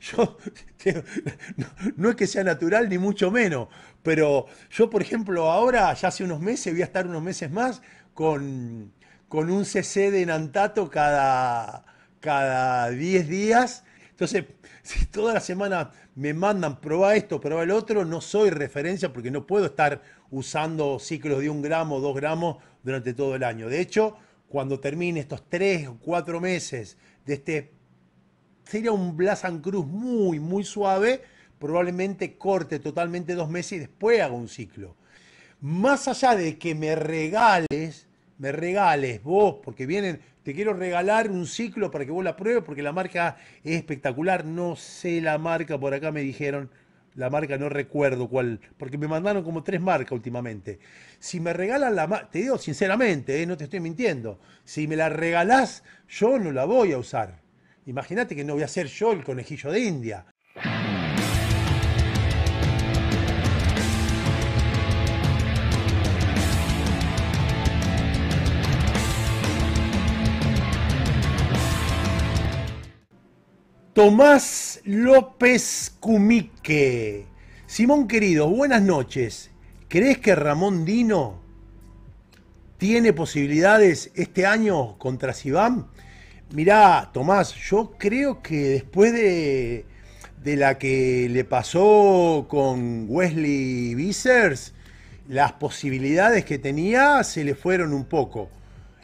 Yo, no, es que sea natural, ni mucho menos, pero yo, por ejemplo, ahora, ya hace unos meses, voy a estar unos meses más con, un CC de Nantato cada, cada 10 días. Entonces, si toda la semana me mandan, prueba esto, prueba el otro, no soy referencia porque no puedo estar usando ciclos de un gramo, dos gramos durante todo el año. De hecho, cuando termine estos tres o cuatro meses de este sería un Blasan Cruz muy, muy suave, probablemente corte totalmente dos meses y después haga un ciclo. Más allá de que me regales, me regales vos, porque vienen, te quiero regalar un ciclo para que vos la pruebes, porque la marca es espectacular, no sé la marca, por acá me dijeron, la marca no recuerdo cuál, porque me mandaron como tres marcas últimamente. Si me regalan la marca, te digo sinceramente, eh, no te estoy mintiendo, si me la regalás, yo no la voy a usar Imagínate que no voy a ser yo el conejillo de India. Tomás López Cumique. Simón querido, buenas noches. ¿Crees que Ramón Dino tiene posibilidades este año contra Sibam? Mirá, Tomás, yo creo que después de, la que le pasó con Wesley Visers, las posibilidades que tenía se le fueron un poco.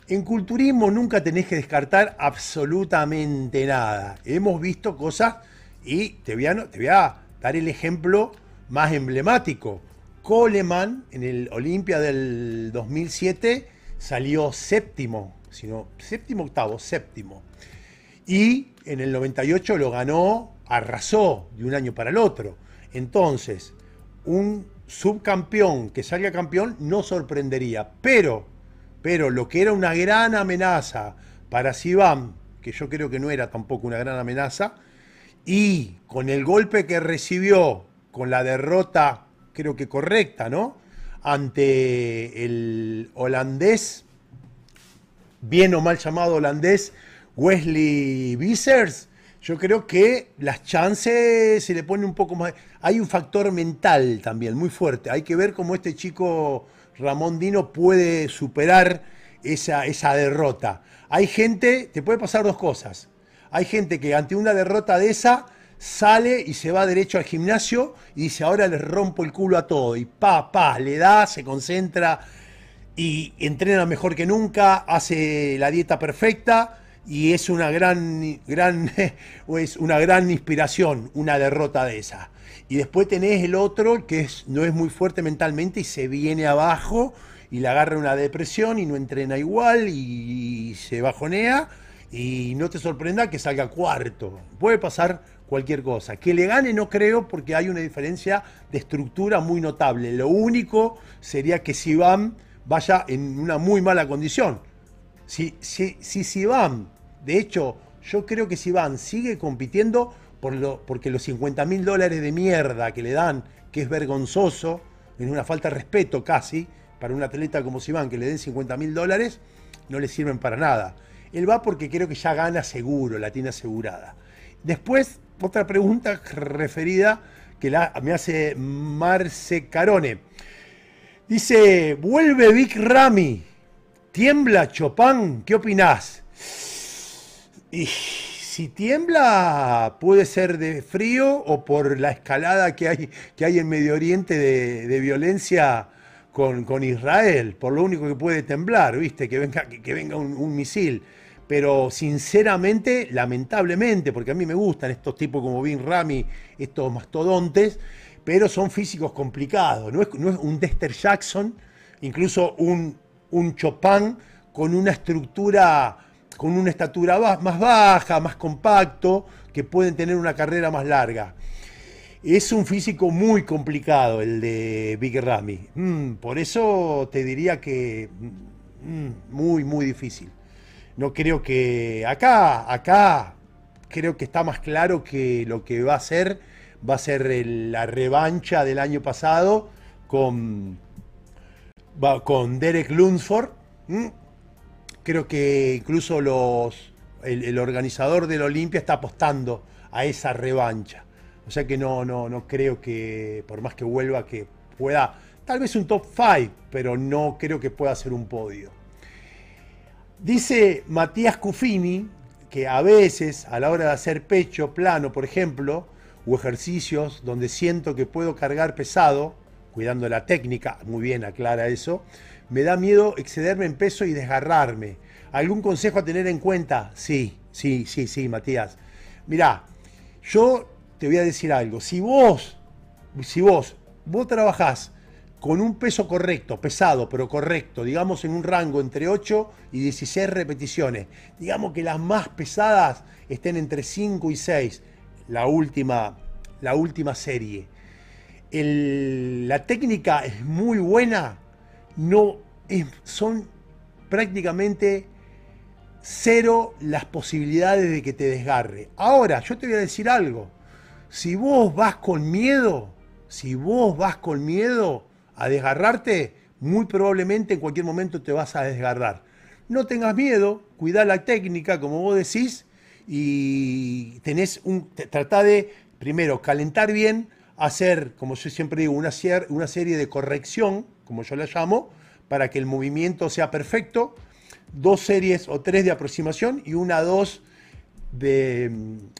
En culturismo nunca tenés que descartar absolutamente nada. Hemos visto cosas y te te voy a dar el ejemplo más emblemático. Coleman en el Olimpia del 2007 salió séptimo sino séptimo, octavo, séptimo. Y en el 98 lo ganó, arrasó de un año para el otro. Entonces, un subcampeón que salga campeón no sorprendería. Pero, pero lo que era una gran amenaza para Sivan, que yo creo que no era tampoco una gran amenaza, y con el golpe que recibió, con la derrota, creo que correcta, ¿no? Ante el holandés bien o mal llamado holandés Wesley Vissers, yo creo que las chances se le pone un poco más. Hay un factor mental también muy fuerte. Hay que ver cómo este chico Ramón Dino puede superar esa, esa derrota. Hay gente, te puede pasar dos cosas. Hay gente que ante una derrota de esa sale y se va derecho al gimnasio y dice, ahora les rompo el culo a todo. Y pa, pa, le da, se concentra, y entrena mejor que nunca, hace la dieta perfecta y es una gran, una gran inspiración, una derrota de esa. Y después tenés el otro que es, no es muy fuerte mentalmente y se viene abajo y le agarra una depresión y no entrena igual y se bajonea. Y no te sorprenda que salga cuarto. Puede pasar cualquier cosa. Que le gane no creo porque hay una diferencia de estructura muy notable. Lo único sería que si van vaya en una muy mala condición. Si, si, si Sivan, de hecho, yo creo que Sivan sigue compitiendo por lo, porque los 50 mil dólares de mierda que le dan, que es vergonzoso, en una falta de respeto casi, para un atleta como Sivan, que le den 50 mil dólares, no le sirven para nada. Él va porque creo que ya gana seguro, la tiene asegurada. Después, otra pregunta referida que la, me hace Marce Carone. Dice, vuelve Vic Rami. ¿Tiembla Chopin? ¿Qué opinás? Y si tiembla, puede ser de frío o por la escalada que hay, que hay en Medio Oriente de, violencia con, Israel. Por lo único que puede temblar, ¿viste? Que venga, que, venga un, misil pero sinceramente, lamentablemente, porque a mí me gustan estos tipos como Vic Rami, estos mastodontes, pero son físicos complicados. No es, un Dexter Jackson, incluso un, Chopin con una estructura, con una estatura más baja, más compacto, que pueden tener una carrera más larga. Es un físico muy complicado el de Big Ramy. Mm, por eso te diría que mm, muy, muy difícil. No creo que acá, acá, creo que está más claro que lo que va a ser va a ser la revancha del año pasado con, con Derek Lunsford. Creo que incluso los, el, organizador organizador del Olimpia está apostando a esa revancha. O sea que no, no, no creo que, por más que vuelva, que pueda, tal vez un top 5, pero no creo que pueda ser un podio. Dice Matías Cufini que a veces, a la hora de hacer pecho plano, por ejemplo, o ejercicios donde siento que puedo cargar pesado, cuidando la técnica, muy bien aclara eso, me da miedo excederme en peso y desgarrarme. ¿Algún consejo a tener en cuenta? Sí, sí, sí, sí, Matías. Mirá, yo te voy a decir algo. Si vos, si vos, vos trabajás con un peso correcto, pesado, pero correcto, digamos en un rango entre 8 y 16 repeticiones, digamos que las más pesadas estén entre 5 y 6, la última, la última serie. la técnica es muy buena, no, son prácticamente cero las posibilidades de que te desgarre. Ahora, yo te voy a decir algo. Si vos vas con miedo, si vos vas con miedo a desgarrarte, muy probablemente en cualquier momento te vas a desgarrar. No tengas miedo, cuidá la técnica, como vos decís, y tenés un, tratá de, primero, calentar bien, hacer, como yo siempre digo, una, una serie de corrección, como yo la llamo, para que el movimiento sea perfecto, dos series o tres de aproximación y una dos de,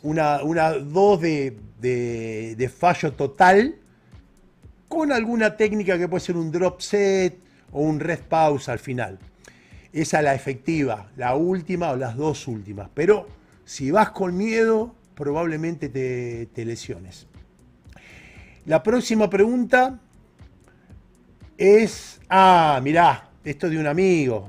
una, dos de, fallo total con alguna técnica que puede ser un drop set o un rest pause al final. Esa es la efectiva, la última o las dos últimas. Pero si vas con miedo, probablemente te, lesiones. La próxima pregunta es, ah, mirá, esto de un amigo,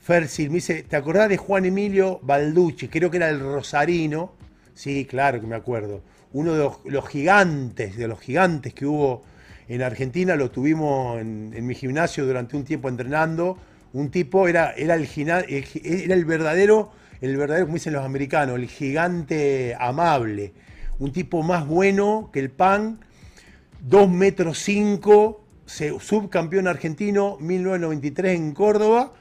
Fersil, me dice, ¿te acordás de Juan Emilio Balducci? Creo que era el Rosarino. Sí, claro que me acuerdo. Uno de los, gigantes, de los gigantes que hubo en Argentina, lo tuvimos en, mi gimnasio durante un tiempo entrenando. Un tipo, era, era, el, era el verdadero el verdadero, como dicen los americanos, el gigante amable. Un tipo más bueno que el pan, 2 metros 5, subcampeón argentino 1993 en Córdoba.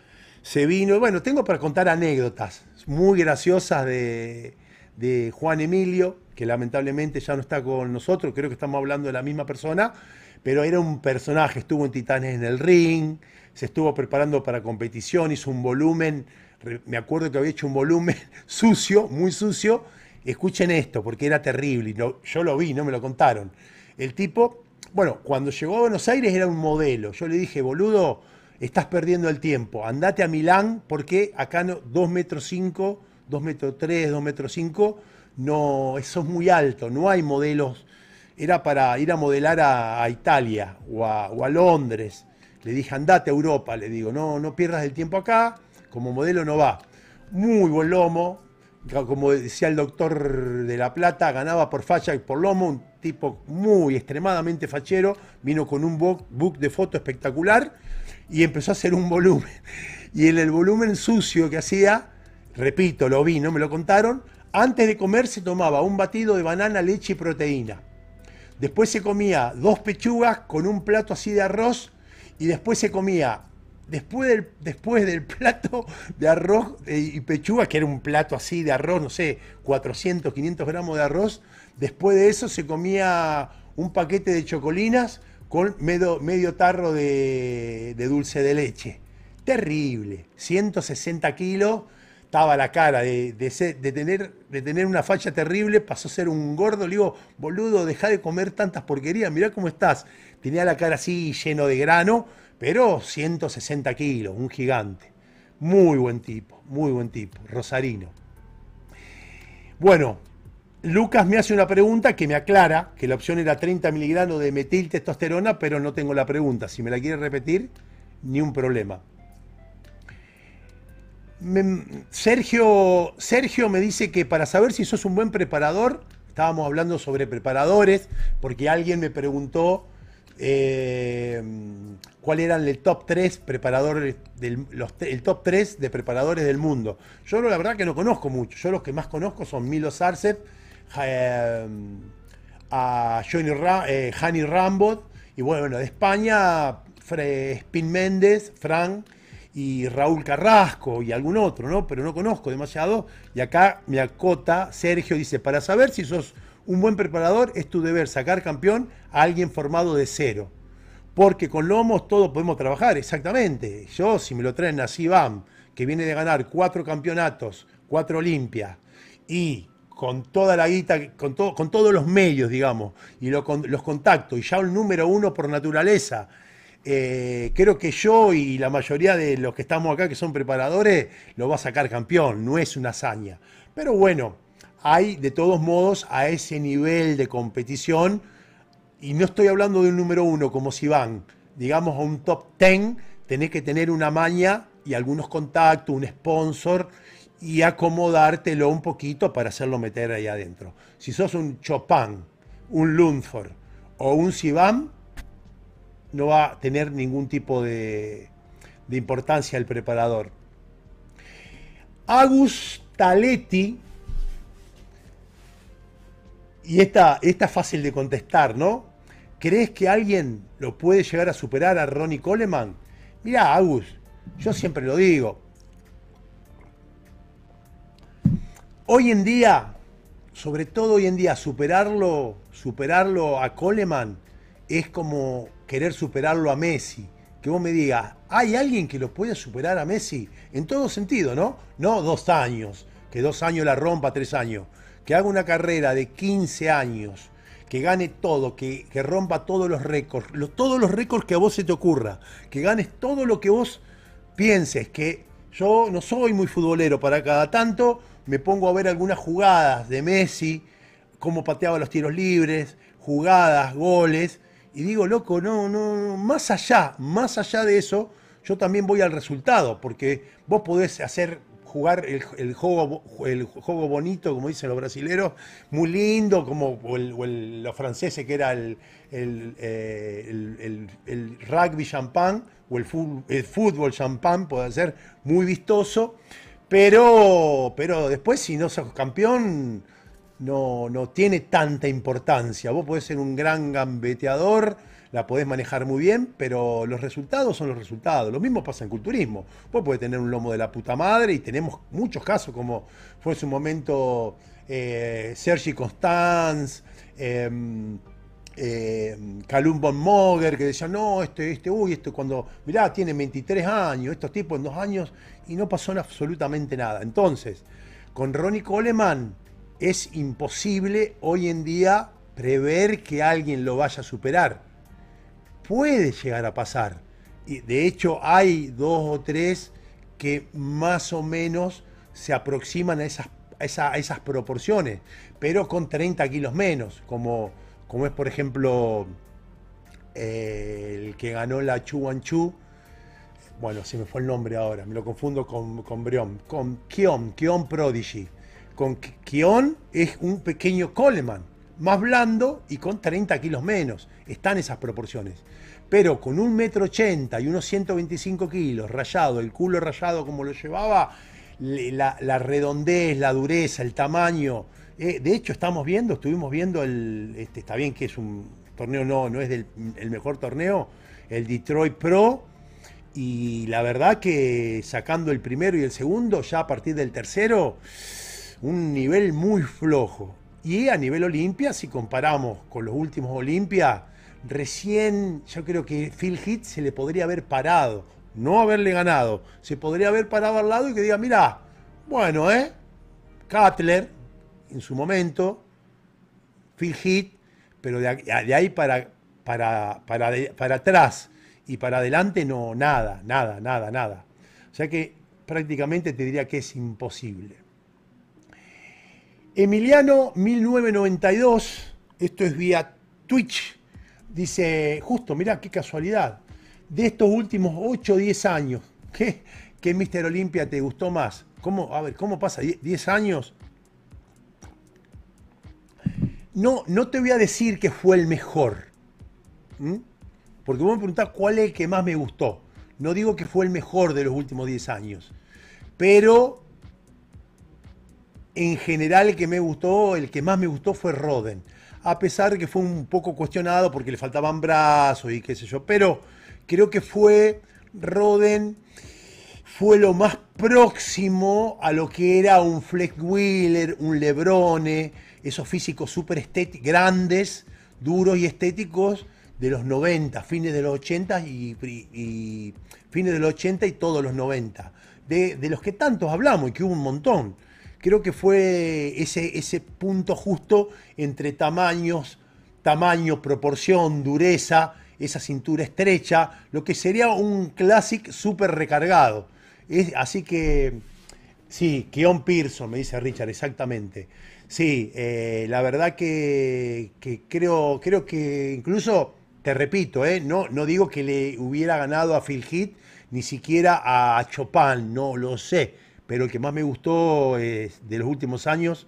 Se vino, bueno, tengo para contar anécdotas muy graciosas de, de Juan Emilio, que lamentablemente ya no está con nosotros, creo que estamos hablando de la misma persona, pero era un personaje, estuvo en Titanes en el Ring, se estuvo preparando para competición, hizo un volumen me acuerdo que había hecho un volumen sucio, muy sucio. Escuchen esto, porque era terrible. yo lo vi, no me lo contaron. El tipo, bueno, cuando llegó a Buenos Aires era un modelo. Yo le dije, boludo, estás perdiendo el tiempo. Andate a Milán porque acá no, 2 metros 5, 2 metros 3, 2 metros 5, no, eso es muy alto. No hay modelos. Era para ir a modelar a, Italia o a, Londres. Le dije, andate a Europa. Le digo, no, no pierdas el tiempo acá como modelo no va. Muy buen lomo, como decía el doctor de La Plata, ganaba por facha y por lomo, un tipo muy extremadamente fachero, vino con un book, de foto espectacular y empezó a hacer un volumen. Y en el volumen sucio que hacía, repito, lo vi, no me lo contaron, antes de comer se tomaba un batido de banana, leche y proteína. Después se comía dos pechugas con un plato así de arroz y después se comía después del, después del plato de arroz eh, y pechuga, que era un plato así de arroz, no sé, 400, 500 gramos de arroz, después de eso se comía un paquete de chocolinas con medio, medio tarro de, dulce de leche. Terrible, 160 kilos, estaba la cara de, tener, de tener una facha terrible, pasó a ser un gordo. Le digo, boludo, deja de comer tantas porquerías, mirá cómo estás. Tenía la cara así lleno de grano pero 160 kilos, un gigante. Muy buen tipo, muy buen tipo, Rosarino. Bueno, Lucas me hace una pregunta que me aclara que la opción era 30 miligramos de testosterona, pero no tengo la pregunta. Si me la quiere repetir, ni un problema. Sergio, Sergio me dice que para saber si sos un buen preparador, estábamos hablando sobre preparadores, porque alguien me preguntó eh, ¿Cuál eran el top 3 preparadores del, top 3 de preparadores del mundo? Yo la verdad que no conozco mucho. Yo los que más conozco son Milo Sarcep, eh, a Johnny Ra, eh, y bueno, de España, Fre, Spin Méndez, Frank y Raúl Carrasco y algún otro, ¿no? Pero no conozco demasiado. Y acá me acota Sergio, dice, para saber si sos un buen preparador es tu deber sacar campeón a alguien formado de cero. Porque con lomos todos podemos trabajar, exactamente. Yo, si me lo traen así, bam, que viene de ganar cuatro campeonatos, cuatro Olimpias, y con toda la guita, con, todos los medios, digamos, y los contactos, y ya un número uno por naturaleza. Eh, creo que yo y la mayoría de los que estamos acá, que son preparadores, lo va a sacar campeón, no es una hazaña. Pero bueno, hay de todos modos a ese nivel de competición, y no estoy hablando de un número uno como si van, digamos a un top ten, tenés que tener una maña y algunos contactos, un sponsor y acomodártelo un poquito para hacerlo meter ahí adentro. Si sos un Chopin, un Lundford o un Sivan, no va a tener ningún tipo de, de importancia el preparador. Agustaletti y esta, es fácil de contestar, ¿no? ¿Crees que alguien lo puede llegar a superar a Ronnie Coleman? Mirá, Agus, yo siempre lo digo. Hoy en día, sobre todo hoy en día, superarlo, superarlo a Coleman es como querer superarlo a Messi. Que vos me digas, ¿hay alguien que lo puede superar a Messi? En todo sentido, ¿no? No dos años, que dos años la rompa, tres años que haga una carrera de 15 años, que gane todo, que, que rompa todos los récords, todos los récords que a vos se te ocurra, que ganes todo lo que vos pienses, que yo no soy muy futbolero, para cada tanto me pongo a ver algunas jugadas de Messi, cómo pateaba los tiros libres, jugadas, goles, y digo, loco, no, no, más allá, más allá de eso, yo también voy al resultado, porque vos podés hacer jugar el, juego, el juego bonito, como dicen los brasileros, muy lindo, como el, los franceses, que era el, eh, rugby champán o el fútbol, champán, puede ser muy vistoso. Pero, después, si no sos campeón, no, no tiene tanta importancia. Vos podés ser un gran gambeteador la podés manejar muy bien, pero los resultados son los resultados. Lo mismo pasa en culturismo. Vos podés tener un lomo de la puta madre y tenemos muchos casos, como fue en su momento eh, Sergi Constanz, Calum em, em, von Moger, que decía, no, este, este, uy, esto cuando, mirá, tiene 23 años, estos tipos en dos años, y no pasó absolutamente nada. Entonces, con Ronnie Coleman es imposible hoy en día prever que alguien lo vaya a superar puede llegar a pasar. Y de hecho hay dos o tres que más o menos se aproximan a esas, esas proporciones, pero con 30 kilos menos, como, como es por ejemplo eh, el que ganó la Chu bueno, se me fue el nombre ahora, me lo confundo con, con con Kion, Kion Prodigy. Con Kion es un pequeño Coleman más blando y con 30 kilos menos. Están esas proporciones. Pero con un metro ochenta y unos 125 kilos, rayado, el culo rayado como lo llevaba, la, redondez, la dureza, el tamaño. Eh, de hecho, estamos viendo, estuvimos viendo el. Este, está bien que es un torneo, no, no es del, el mejor torneo, el Detroit Pro. Y la verdad que sacando el primero y el segundo, ya a partir del tercero, un nivel muy flojo. Y a nivel Olimpia, si comparamos con los últimos Olimpia, recién yo creo que Phil Heath se le podría haber parado, no haberle ganado, se podría haber parado al lado y que diga, mira, bueno, ¿eh? Cutler, en su momento, Phil Heath, pero de, ahí para, para, para, para atrás y para adelante no, nada, nada, nada, nada. O sea que prácticamente te diría que es imposible. Emiliano 1992, esto es vía Twitch, dice, justo, mirá qué casualidad, de estos últimos 8 o 10 años, ¿qué, qué Mister Olimpia te gustó más? ¿Cómo, a ver, ¿cómo pasa? ¿10 años? No, no te voy a decir que fue el mejor, porque vos me preguntás cuál es el que más me gustó. No digo que fue el mejor de los últimos 10 años, pero en general el que me gustó, el que más me gustó fue Roden. A pesar de que fue un poco cuestionado porque le faltaban brazos y qué sé yo. Pero creo que fue Roden fue lo más próximo a lo que era un Flex Wheeler, un Lebrone, esos físicos súper grandes, duros y estéticos de los 90, fines de los 80 y, y fines de los 80 y todos los 90, de, de los que tantos hablamos y que hubo un montón creo que fue ese, punto justo entre tamaños, tamaño, proporción, dureza, esa cintura estrecha, lo que sería un Classic súper recargado. Es, así que, sí, Keon Pearson, me dice Richard, exactamente. Sí, eh, la verdad que, creo, creo que incluso, te repito, eh, no, no digo que le hubiera ganado a Phil Heath, ni siquiera a Chopin, no lo sé pero el que más me gustó eh, de los últimos años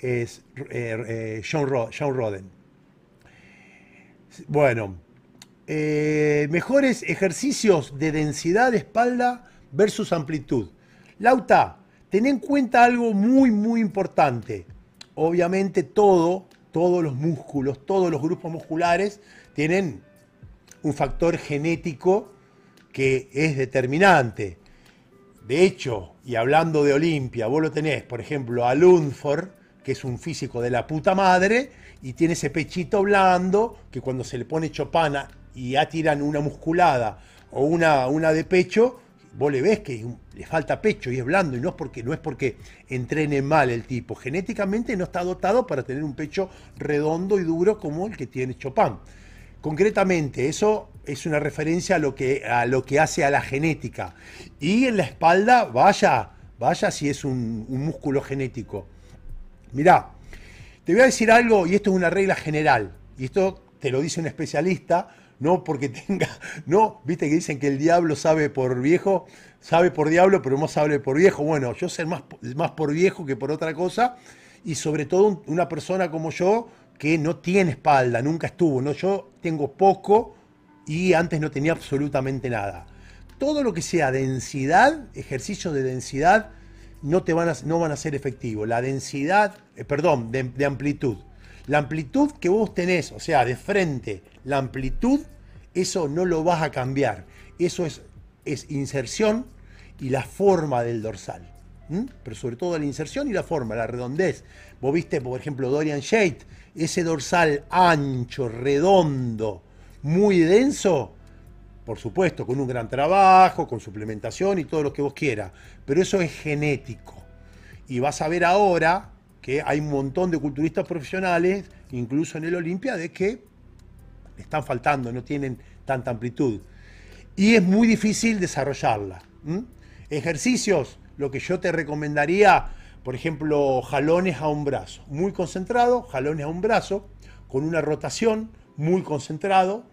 es eh, eh, John, Roden. Bueno, mejores ejercicios de densidad de espalda versus amplitud. Lauta, ten en cuenta algo muy, muy importante. Obviamente todo, todos los músculos, todos los grupos musculares tienen un factor genético que es determinante. De hecho, y hablando de Olimpia, vos lo tenés, por ejemplo, a Lundford, que es un físico de la puta madre, y tiene ese pechito blando que cuando se le pone chopana y ya tiran una musculada o una, una de pecho, vos le ves que le falta pecho y es blando, y no es porque, no es porque entrene mal el tipo. Genéticamente no está dotado para tener un pecho redondo y duro como el que tiene Chopin. Concretamente, eso es una referencia a lo que, a lo que hace a la genética. Y en la espalda, vaya, vaya si es un, músculo genético. Mirá, te voy a decir algo y esto es una regla general. Y esto te lo dice un especialista, no porque tenga, no, viste que dicen que el diablo sabe por viejo, sabe por diablo, pero no sabe por viejo. Bueno, yo sé más, más por viejo que por otra cosa, y sobre todo una persona como yo, que no tiene espalda, nunca estuvo, ¿no? Yo tengo poco y antes no tenía absolutamente nada. Todo lo que sea densidad, ejercicio de densidad, no, te van, a, no van a ser efectivos. La densidad, eh, perdón, de, amplitud. La amplitud que vos tenés, o sea, de frente, la amplitud, eso no lo vas a cambiar. Eso es, es inserción y la forma del dorsal. Pero sobre todo la inserción y la forma, la redondez. Vos viste, por ejemplo, Dorian Shade, ese dorsal ancho, redondo, muy denso, por supuesto, con un gran trabajo, con suplementación y todo lo que vos quieras, pero eso es genético. Y vas a ver ahora que hay un montón de culturistas profesionales, incluso en el Olimpia, de que están faltando, no tienen tanta amplitud. Y es muy difícil desarrollarla. Ejercicios, lo que yo te recomendaría por ejemplo, jalones a un brazo, muy concentrado, jalones a un brazo, con una rotación, muy concentrado,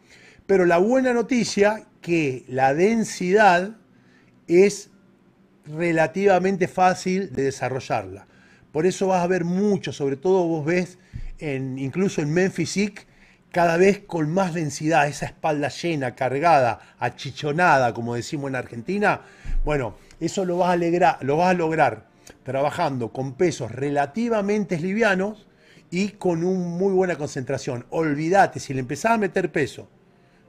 pero la buena noticia que la densidad es relativamente fácil de desarrollarla. Por eso vas a ver mucho, sobre todo vos ves en, incluso en Men cada vez con más densidad, esa espalda llena, cargada, achichonada, como decimos en Argentina. Bueno, eso lo vas a, alegrar, lo vas a lograr trabajando con pesos relativamente livianos y con una muy buena concentración. Olvídate, si le empezás a meter peso,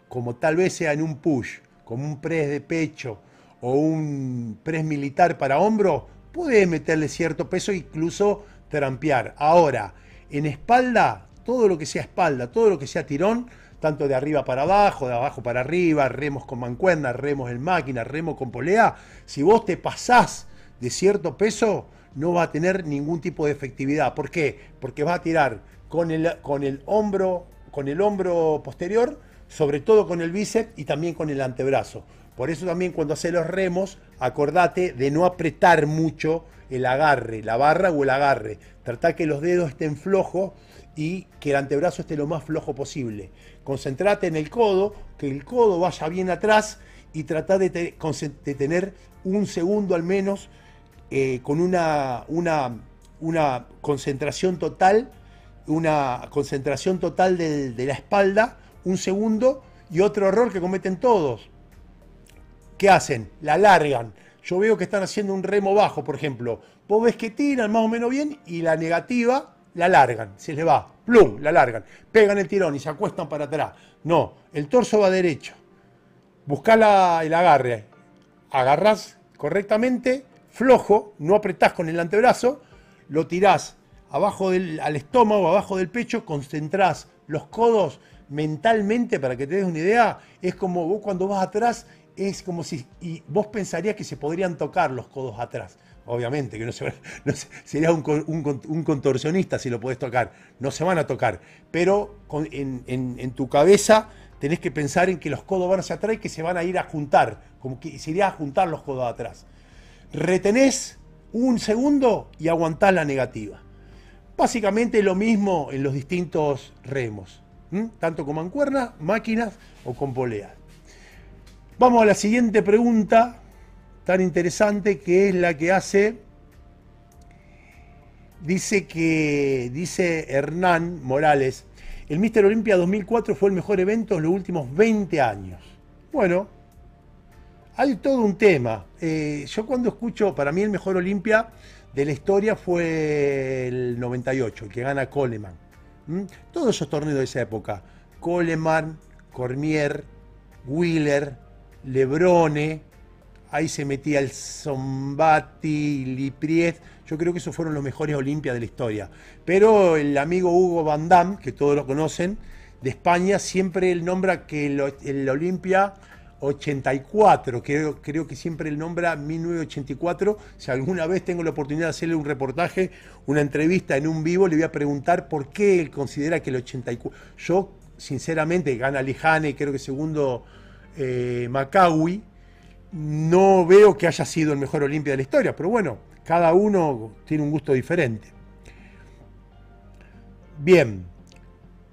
como tal vez sea en un push, como un press de pecho o un press militar para hombro, puedes meterle cierto peso, incluso trampear. Ahora, en espalda, todo lo que sea espalda, todo lo que sea tirón, tanto de arriba para abajo, de abajo para arriba, remos con mancuerna, remos en máquina, remos con polea, si vos te pasás de cierto peso, no va a tener ningún tipo de efectividad. ¿Por qué? Porque va a tirar con el, con el hombro, con el hombro posterior, sobre todo con el bíceps y también con el antebrazo. Por eso también cuando hace los remos, acordate de no apretar mucho el agarre, la barra o el agarre. Trata que los dedos estén flojos y que el antebrazo esté lo más flojo posible. Concentrate en el codo, que el codo vaya bien atrás y trata de, de tener un segundo al menos eh, con una, una, concentración total, una concentración total de, la espalda, un segundo, y otro error que cometen todos. ¿Qué hacen? La largan. Yo veo que están haciendo un remo bajo, por ejemplo. Vos ves que tiran más o menos bien y la negativa la largan, se les va, plum, la largan, pegan el tirón y se acuestan para atrás. No, el torso va derecho. Buscá la, el agarre, agarrás correctamente flojo, no apretás con el antebrazo, lo tirás abajo del, al estómago, abajo del pecho, concentrás los codos mentalmente, para que te des una idea, es como vos cuando vas atrás, es como si, y vos pensarías que se podrían tocar los codos atrás. Obviamente, que no sería un, contorsionista si lo podés tocar, no se van a tocar, pero en, tu cabeza tenés que pensar en que los codos van hacia atrás y que se van a ir a juntar, como que se a juntar los codos atrás retenés un segundo y aguantás la negativa. Básicamente lo mismo en los distintos remos, tanto con mancuernas, máquinas o con poleas. Vamos a la siguiente pregunta tan interesante que es la que hace dice que dice Hernán Morales, el Mister Olimpia 2004 fue el mejor evento en los últimos 20 años. Bueno, hay todo un tema. Eh, yo cuando escucho, para mí el mejor Olimpia de la historia fue el 98, el que gana Coleman. ¿Mm? Todos esos torneos de esa época. Coleman, Cormier, Wheeler, Lebrone, ahí se metía el Zombati, Lipriet. Yo creo que esos fueron los mejores Olimpias de la historia. Pero el amigo Hugo Van Damme, que todos lo conocen, de España, siempre él nombra que el Olimpia 84, creo, creo que siempre él nombra 1984. Si alguna vez tengo la oportunidad de hacerle un reportaje, una entrevista en un vivo, le voy a preguntar por qué él considera que el 84. Yo, sinceramente, gana Lijane, creo que segundo eh, Macaui, no veo que haya sido el mejor Olimpia de la historia, pero bueno, cada uno tiene un gusto diferente. Bien,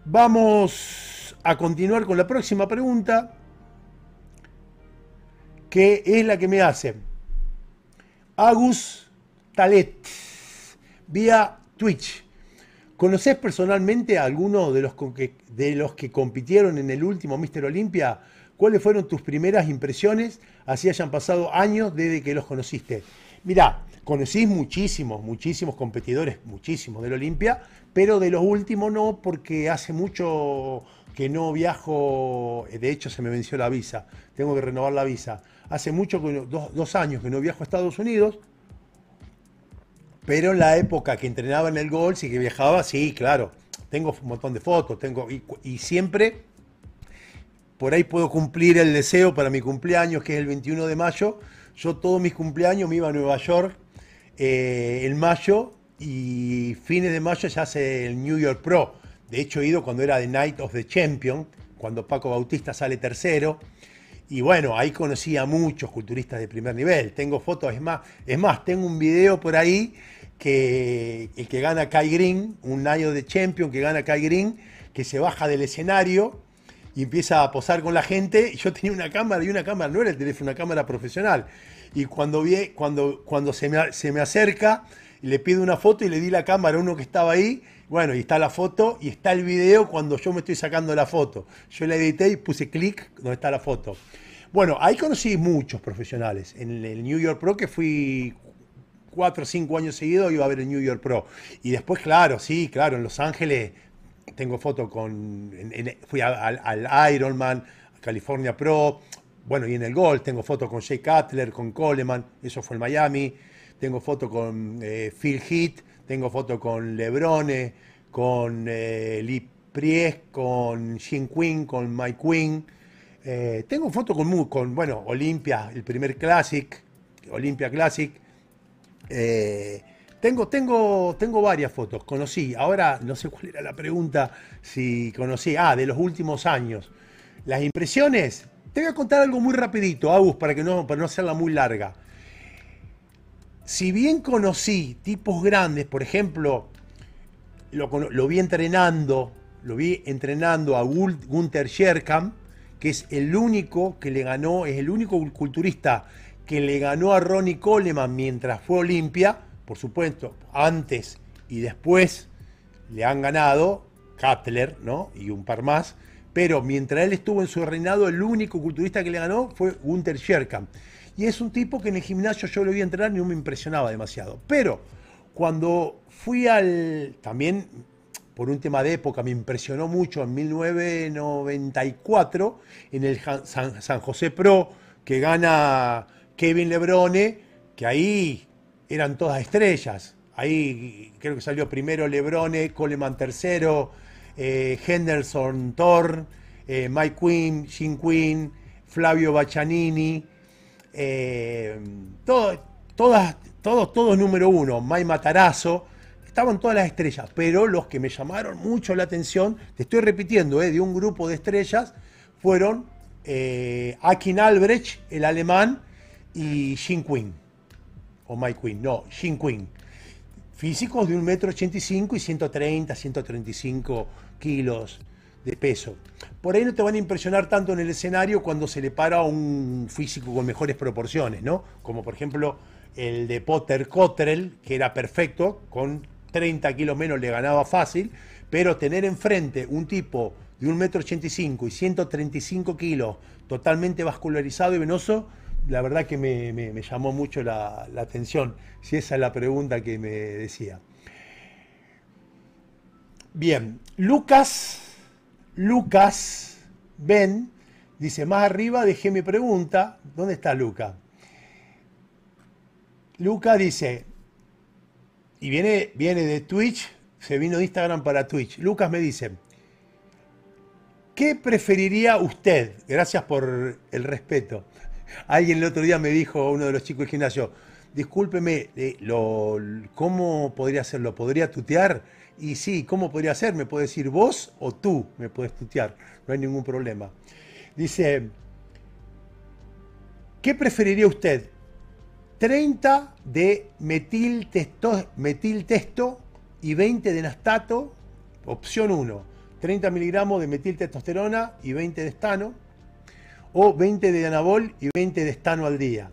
vamos a continuar con la próxima pregunta que es la que me hace Agus Talet, vía Twitch. ¿Conoces personalmente a alguno de los, que, de los que compitieron en el último Mister Olimpia? ¿Cuáles fueron tus primeras impresiones? Así hayan pasado años desde que los conociste. Mirá, conocí muchísimos, muchísimos competidores, muchísimos del Olimpia, pero de los últimos no, porque hace mucho que no viajo, de hecho se me venció la visa, tengo que renovar la visa. Hace mucho, dos, años que no viajo a Estados Unidos, pero en la época que entrenaba en el golf y que viajaba, sí, claro. Tengo un montón de fotos, tengo. Y, siempre por ahí puedo cumplir el deseo para mi cumpleaños, que es el 21 de mayo. Yo todos mis cumpleaños me iba a Nueva York eh, en mayo y fines de mayo ya hace el New York Pro. De hecho, he ido cuando era The Night of the Champions cuando Paco Bautista sale tercero. Y bueno, ahí conocí a muchos culturistas de primer nivel. Tengo fotos, es más, es más, tengo un video por ahí que el que gana Kai Green, un año de Champion que gana Kai Green, que se baja del escenario y empieza a posar con la gente. Yo tenía una cámara y una cámara, no era el teléfono, una cámara profesional. Y cuando, vi, cuando, cuando se, me, se me acerca, le pido una foto y le di la cámara a uno que estaba ahí bueno, y está la foto y está el video cuando yo me estoy sacando la foto. Yo la edité y puse clic donde está la foto. Bueno, ahí conocí muchos profesionales. En el New York Pro, que fui cuatro o cinco años seguidos, iba a ver el New York Pro. Y después, claro, sí, claro, en Los Ángeles tengo foto con. fui al, al Ironman, California Pro. Bueno, y en el Gol tengo foto con Jay Cutler, con Coleman, eso fue en Miami. Tengo foto con eh, Phil Heath, tengo fotos con Lebrone, con eh, Lee Priest, con Jim Quinn, con Mike Quinn. Eh, tengo fotos con, con, bueno, Olimpia, el primer Classic, Olimpia Classic. Eh, tengo, tengo, tengo varias fotos, conocí. Ahora no sé cuál era la pregunta, si conocí. Ah, de los últimos años. Las impresiones. Te voy a contar algo muy rapidito, Agus, para que no, para no hacerla muy larga si bien conocí tipos grandes, por ejemplo, lo, vi entrenando, lo vi entrenando a Gunther Scherkamp, que es el único que le ganó, es el único culturista que le ganó a Ronnie Coleman mientras fue Olimpia, por supuesto, antes y después le han ganado Cutler, ¿no? Y un par más. Pero mientras él estuvo en su reinado, el único culturista que le ganó fue Gunther Scherkamp. Y es un tipo que en el gimnasio yo lo vi entrenar y no me impresionaba demasiado. Pero cuando fui al. También por un tema de época, me impresionó mucho en 1994 en el San, José Pro que gana Kevin Lebrone, que ahí eran todas estrellas. Ahí creo que salió primero Lebrone, Coleman tercero, eh, Henderson Thor eh, Mike Quinn, Jim Quinn, Flavio Baccianini eh, todas, todos, todos número uno, May Matarazo, estaban todas las estrellas, pero los que me llamaron mucho la atención, te estoy repitiendo, eh, de un grupo de estrellas, fueron eh, Akin Albrecht, el alemán, y Jim Quinn, o Mike Quinn, no, Jim Quinn. Físicos de 1,85m y 130, 135 kilos de peso. Por ahí no te van a impresionar tanto en el escenario cuando se le para a un físico con mejores proporciones, ¿no? Como por ejemplo el de Potter Cottrell, que era perfecto, con 30 kilos menos le ganaba fácil, pero tener enfrente un tipo de 1,85m y 135 kilos, totalmente vascularizado y venoso, la verdad que me, llamó mucho la, la, atención, si esa es la pregunta que me decía. Bien, Lucas Lucas Ben dice, más arriba dejé mi pregunta. ¿Dónde está Lucas? Lucas dice, y viene, viene de Twitch, se vino de Instagram para Twitch. Lucas me dice, ¿qué preferiría usted? Gracias por el respeto. Alguien el otro día me dijo, uno de los chicos del gimnasio, discúlpeme, eh, ¿cómo podría hacerlo? ¿Podría tutear? Y sí, ¿cómo podría ser? Me puedes decir vos o tú, me puedes tutear, no hay ningún problema. Dice, ¿qué preferiría usted? 30 de metiltesto, metiltesto y 20 de nastato, opción 1. 30 miligramos de metiltestosterona y 20 de estano, o 20 de anabol y 20 de estano al día.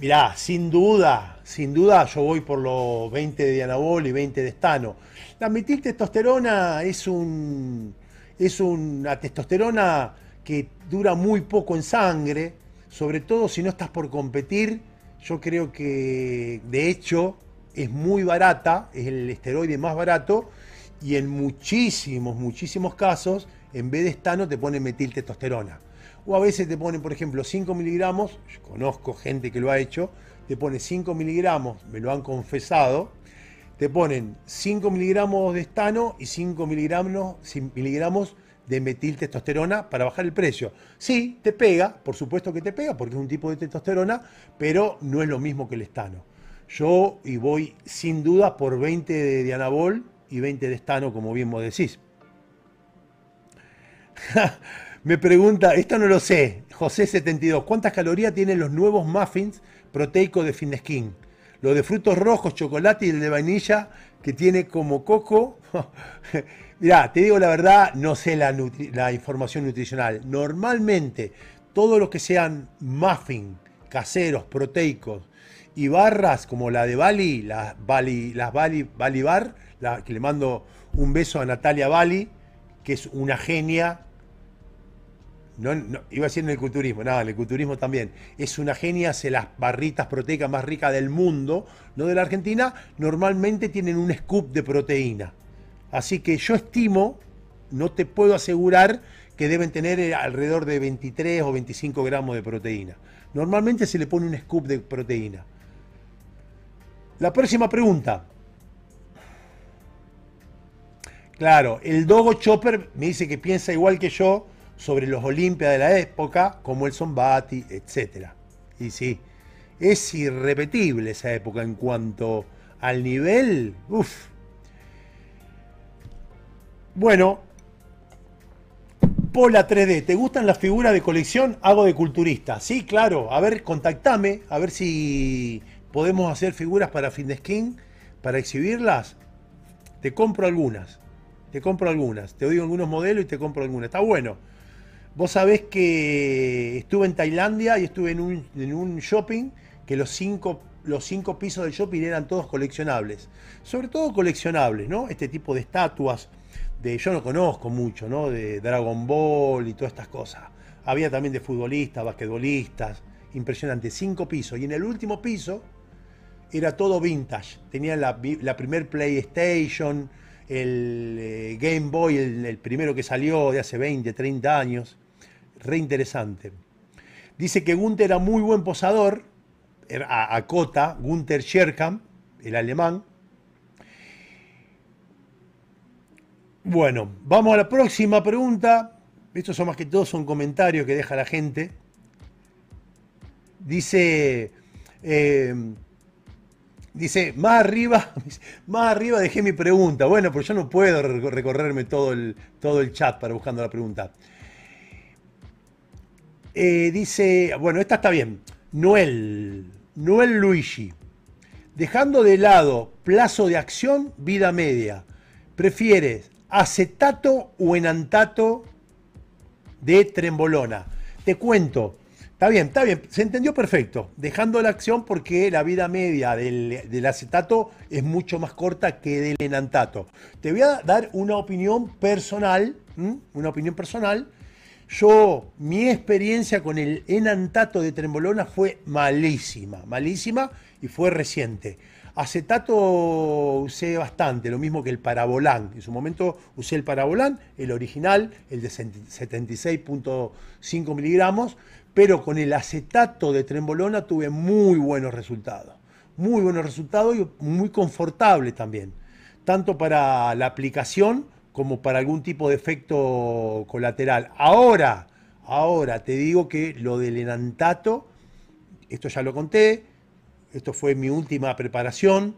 Mirá, sin duda, sin duda yo voy por los 20 de anabol y 20 de Estano. La metiltestosterona es es una testosterona que dura muy poco en sangre, sobre todo si no estás por competir. Yo creo que de hecho es muy barata, es el esteroide más barato y en muchísimos, muchísimos casos, en vez de estano te ponen metiltestosterona. O a veces te ponen, por ejemplo, 5 miligramos, conozco gente que lo ha hecho, te pone 5 miligramos, me lo han confesado, te ponen 5 miligramos de estano y 5 miligramos, miligramos de metiltestosterona para bajar el precio. Sí, te pega, por supuesto que te pega, porque es un tipo de testosterona, pero no es lo mismo que el estano. Yo y voy sin duda por 20 de, dianabol y 20 de estano, como bien vos decís. Me pregunta, esto no lo sé, José72, ¿cuántas calorías tienen los nuevos muffins proteicos de Fineskin? Lo de frutos rojos, chocolate y el de vainilla que tiene como coco. Mirá, te digo la verdad, no sé la, información nutricional. Normalmente, todos los que sean muffins caseros, proteicos y barras como la de Bali, las Bali, las Bali, Bar, que le mando un beso a Natalia Bali, que es una genia no, iba a decir en el culturismo, nada, en el culturismo también. Es una genia, hace las barritas proteicas más ricas del mundo, no de la Argentina. Normalmente tienen un scoop de proteína. Así que yo estimo, no te puedo asegurar que deben tener eh, alrededor de 23 o 25 gramos de proteína. Normalmente se le pone un scoop de proteína. La próxima pregunta. Claro, el Dogo Chopper me dice que piensa igual que yo sobre los Olimpia de la época, como el zombati etc. Y sí, es irrepetible esa época en cuanto al nivel. Uf. Bueno, Pola 3D, ¿te gustan las figuras de colección? Hago de culturista. Sí, claro. A ver, contactame, a ver si podemos hacer figuras para fin de skin, para exhibirlas. Te compro algunas. Te compro algunas. Te doy algunos modelos y te compro algunas. Está bueno. Vos sabés que estuve en Tailandia y estuve en un, en un shopping que los cinco, los cinco pisos del shopping eran todos coleccionables. Sobre todo coleccionables, ¿no? Este tipo de estatuas, de yo no conozco mucho, ¿no? De Dragon Ball y todas estas cosas. Había también de futbolistas, basquetbolistas, impresionante, cinco pisos. Y en el último piso era todo vintage. Tenía la, la primer PlayStation, el eh, Game Boy, el, primero que salió de hace 20, 30 años. Re interesante. Dice que Gunther era muy buen posador, a, a Cota, Gunther el alemán. Bueno, vamos a la próxima pregunta. Estos son más que todos son comentarios que deja la gente. Dice, eh, Dice, más arriba, más arriba dejé mi pregunta. Bueno, pero yo no puedo recorrerme todo el, todo el chat para buscando la pregunta. Eh, dice, bueno, esta está bien. Noel, Noel Luigi. Dejando de lado plazo de acción, vida media. ¿Prefieres acetato o enantato de trembolona? Te cuento, Está bien, está bien, se entendió perfecto, dejando la acción porque la vida media del, acetato es mucho más corta que del enantato. Te voy a dar una opinión personal, una opinión personal. Yo, mi experiencia con el enantato de trembolona fue malísima, malísima y fue reciente. Acetato usé bastante, lo mismo que el Parabolán. En su momento usé el Parabolán, el original, el de 76.5 miligramos, pero con el acetato de trembolona tuve muy buenos resultados. Muy buenos resultados y muy confortable también, tanto para la aplicación como para algún tipo de efecto colateral. Ahora, ahora te digo que lo del enantato, esto ya lo conté, esto fue mi última preparación.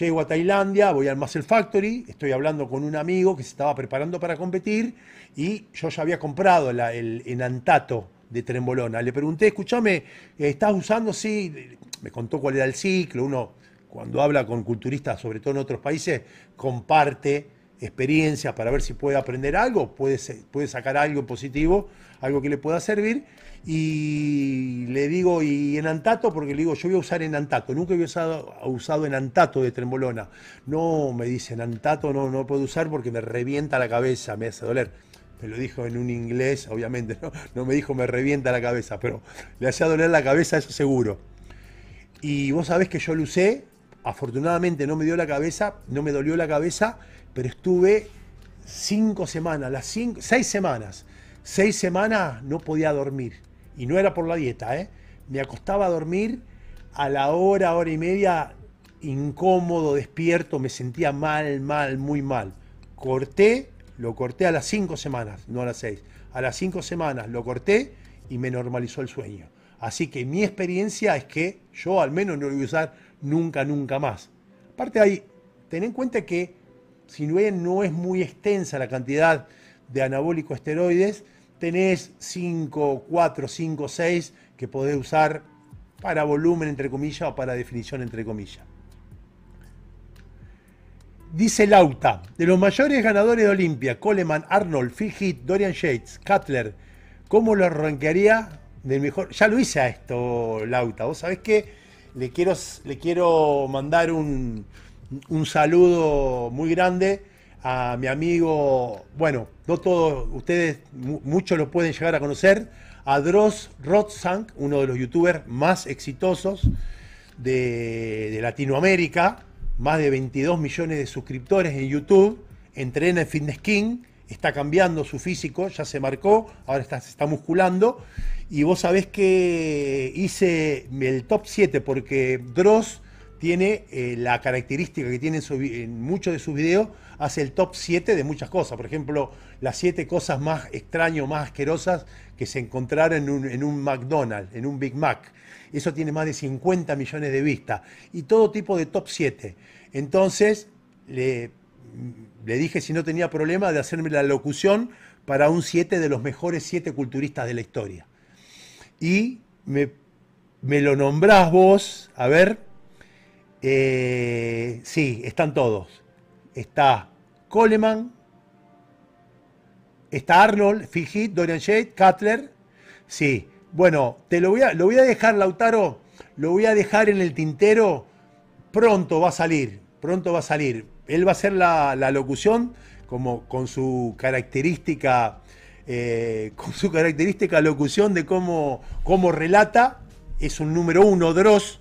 Llego a Tailandia, voy al Muscle Factory, estoy hablando con un amigo que se estaba preparando para competir y yo ya había comprado el enantato de Trembolona. Le pregunté, escúchame, ¿estás usando? Sí, me contó cuál era el ciclo. Uno, cuando habla con culturistas, sobre todo en otros países, comparte experiencias para ver si puede aprender algo, puede, puede sacar algo positivo, algo que le pueda servir y le digo, y en Antato, porque le digo, yo voy a usar en Antato, nunca había usado, usado en Antato de Trembolona. No, me dice, en Antato no, no puedo usar porque me revienta la cabeza, me hace doler. Me lo dijo en un inglés, obviamente, no, me dijo me revienta la cabeza, pero le hacía doler la cabeza, eso seguro. Y vos sabés que yo lo usé, afortunadamente no me dio la cabeza, no me dolió la cabeza, pero estuve cinco semanas, las cinco, seis semanas. Seis semanas no podía dormir y no era por la dieta, ¿eh? me acostaba a dormir a la hora, hora y media, incómodo, despierto, me sentía mal, mal, muy mal. Corté, lo corté a las cinco semanas, no a las seis. A las cinco semanas lo corté y me normalizó el sueño. Así que mi experiencia es que yo al menos no lo voy a usar nunca, nunca más. Aparte ahí, ten en cuenta que si no es muy extensa la cantidad de anabólico esteroides, tenés 5, 4, 5, 6 que podés usar para volumen, entre comillas, o para definición, entre comillas. Dice Lauta, de los mayores ganadores de Olimpia, Coleman, Arnold, Phil Heath, Dorian Yates, Cutler, ¿cómo lo arranquearía del mejor? Ya lo hice a esto, Lauta. Vos sabés que le quiero, le quiero mandar un, un saludo muy grande a mi amigo, bueno, no todos, ustedes muchos lo pueden llegar a conocer, a Dross uno de los youtubers más exitosos de, Latinoamérica, más de 22 millones de suscriptores en YouTube, entrena en Fitness King, está cambiando su físico, ya se marcó, ahora está, se está musculando. Y vos sabés que hice el top 7 porque Dross tiene eh, la característica que tiene en muchos de sus videos hace el top 7 de muchas cosas. Por ejemplo, las 7 cosas más extrañas, más asquerosas que se encontraron en un, McDonald's, en un Big Mac. Eso tiene más de 50 millones de vistas. Y todo tipo de top 7. Entonces, le, dije si no tenía problema de hacerme la locución para un 7 de los mejores 7 culturistas de la historia. Y me, lo nombrás vos, a ver. Eh, sí, están todos está Coleman, está Arnold, Fijit, Dorian Shade, Cutler. Sí, bueno, te lo voy a, lo voy a dejar, Lautaro, lo voy a dejar en el tintero. Pronto va a salir, pronto va a salir. Él va a hacer la, locución como con su característica, eh, con su característica locución de cómo, cómo relata. Es un número uno, Dross.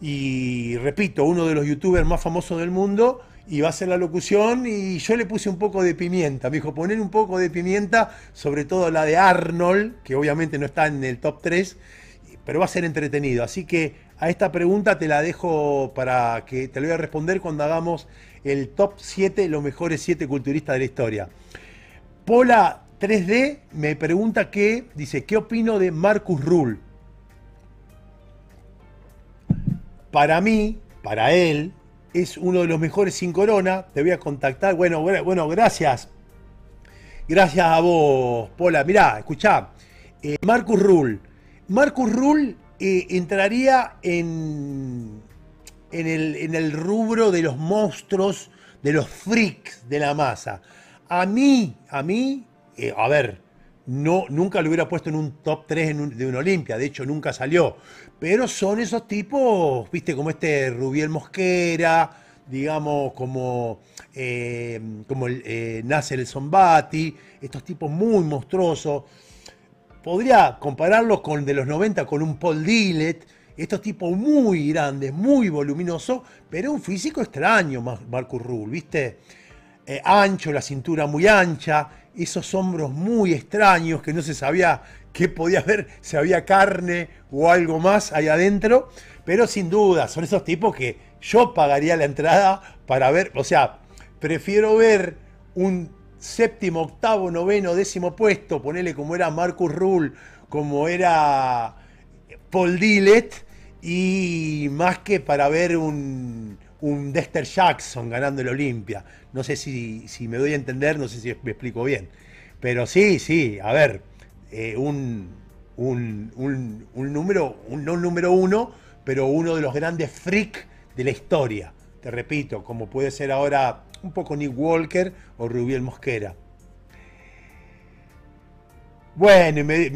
Y repito, uno de los youtubers más famosos del mundo y va a ser la locución y yo le puse un poco de pimienta. Me dijo, poner un poco de pimienta, sobre todo la de Arnold, que obviamente no está en el top 3, pero va a ser entretenido. Así que a esta pregunta te la dejo para que te la voy a responder cuando hagamos el top 7, los mejores 7 culturistas de la historia. Pola 3D me pregunta qué, dice, ¿qué opino de Marcus Rule? Para mí, para él, es uno de los mejores sin corona. Te voy a contactar. Bueno, bueno, gracias. Gracias a vos, Pola. Mirá, escuchá. Eh, Marcus Rull. Marcus Rull eh, entraría en, en, el, en el rubro de los monstruos, de los freaks de la masa. A mí, a mí, eh, a ver, no, nunca lo hubiera puesto en un top 3 en un, de una Olimpia, de hecho nunca salió. Pero son esos tipos, viste, como este Rubiel Mosquera, digamos, como, eh, como el, eh, Nasser el Zombati, estos tipos muy monstruosos. Podría compararlos con de los 90 con un Paul Dillett, estos tipos muy grandes, muy voluminosos, pero un físico extraño, Marcus Rule, viste. Eh, ancho, la cintura muy ancha, esos hombros muy extraños que no se sabía qué podía ver, si había carne o algo más ahí adentro, pero sin duda, son esos tipos que yo pagaría la entrada para ver, o sea, prefiero ver un séptimo, octavo, noveno, décimo puesto, Ponerle como era Marcus Rule, como era eh, Paul Dillett, y más que para ver un, un Dexter Jackson ganando el Olimpia. No sé si, si, me doy a entender, no sé si me explico bien. Pero sí, sí, a ver, eh, un, número, no un número uno, pero uno de los grandes freak de la historia. Te repito, como puede ser ahora un poco Nick Walker o Rubiel Mosquera. Bueno, me,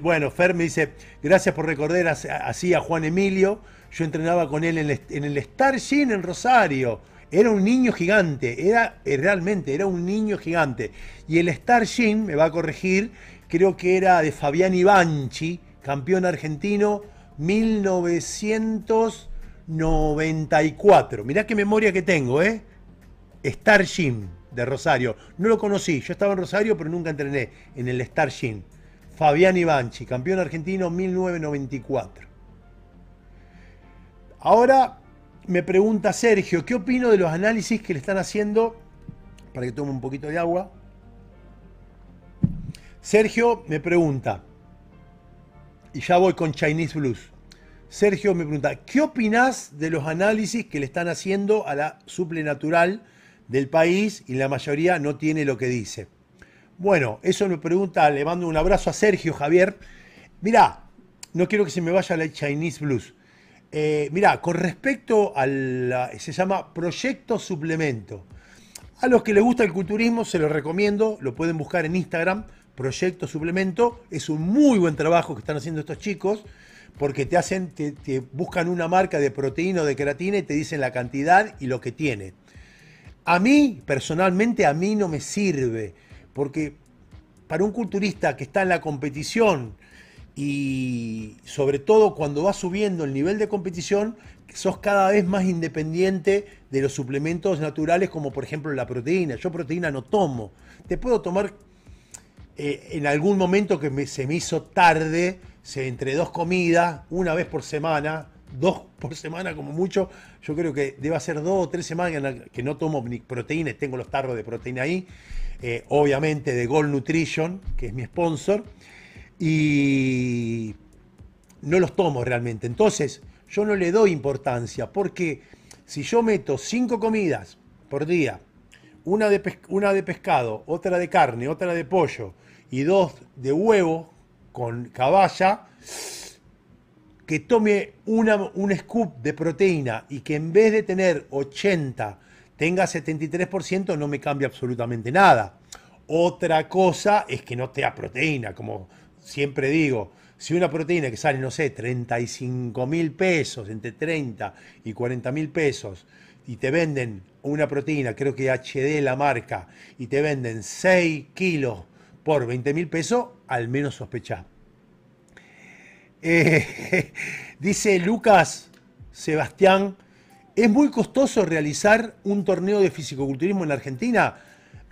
bueno, Fer me dice, gracias por recordar así a Juan Emilio yo entrenaba con él en el, Star Gym en Rosario. Era un niño gigante, era eh, realmente, era un niño gigante. Y el Star Gym, me va a corregir, creo que era de Fabián Ibanchi, campeón argentino, 1994. Mirá qué memoria que tengo, ¿eh? Star Gym de Rosario. No lo conocí, yo estaba en Rosario, pero nunca entrené en el Star Gym. Fabián Ibanchi, campeón argentino 1994. Ahora me pregunta Sergio, ¿qué opino de los análisis que le están haciendo? Para que tome un poquito de agua. Sergio me pregunta, y ya voy con Chinese Blues. Sergio me pregunta, ¿qué opinás de los análisis que le están haciendo a la suple natural del país y la mayoría no tiene lo que dice? Bueno, eso me pregunta, le mando un abrazo a Sergio Javier. Mirá, no quiero que se me vaya la Chinese Blues. Eh, mirá, con respecto al. Se llama Proyecto Suplemento. A los que les gusta el culturismo, se los recomiendo. Lo pueden buscar en Instagram. Proyecto Suplemento. Es un muy buen trabajo que están haciendo estos chicos. Porque te hacen, te, buscan una marca de proteína o de creatina y te dicen la cantidad y lo que tiene. A mí, personalmente, a mí no me sirve. Porque para un culturista que está en la competición y sobre todo cuando va subiendo el nivel de competición, sos cada vez más independiente de los suplementos naturales como por ejemplo la proteína. Yo proteína no tomo. Te puedo tomar eh, en algún momento que se me hizo tarde, se, entre dos comidas, una vez por semana, dos por semana como mucho, yo creo que debe ser dos o tres semanas que no tomo ni proteína, tengo los tarros de proteína ahí, eh, obviamente de Gold Nutrition, que es mi sponsor y no los tomo realmente. Entonces, yo no le doy importancia porque si yo meto cinco comidas por día, una de, una de pescado, otra de carne, otra de pollo y dos de huevo con caballa, que tome una, un scoop de proteína y que en vez de tener 80 tenga 73%, no me cambia absolutamente nada. Otra cosa es que no tenga proteína, como siempre digo, si una proteína que sale, no sé, 35 mil pesos, entre 30 y 40 mil pesos, y te venden una proteína, creo que HD la marca, y te venden 6 kilos por 20 mil pesos, al menos sospechá. Eh, dice Lucas Sebastián, ¿es muy costoso realizar un torneo de fisicoculturismo en Argentina?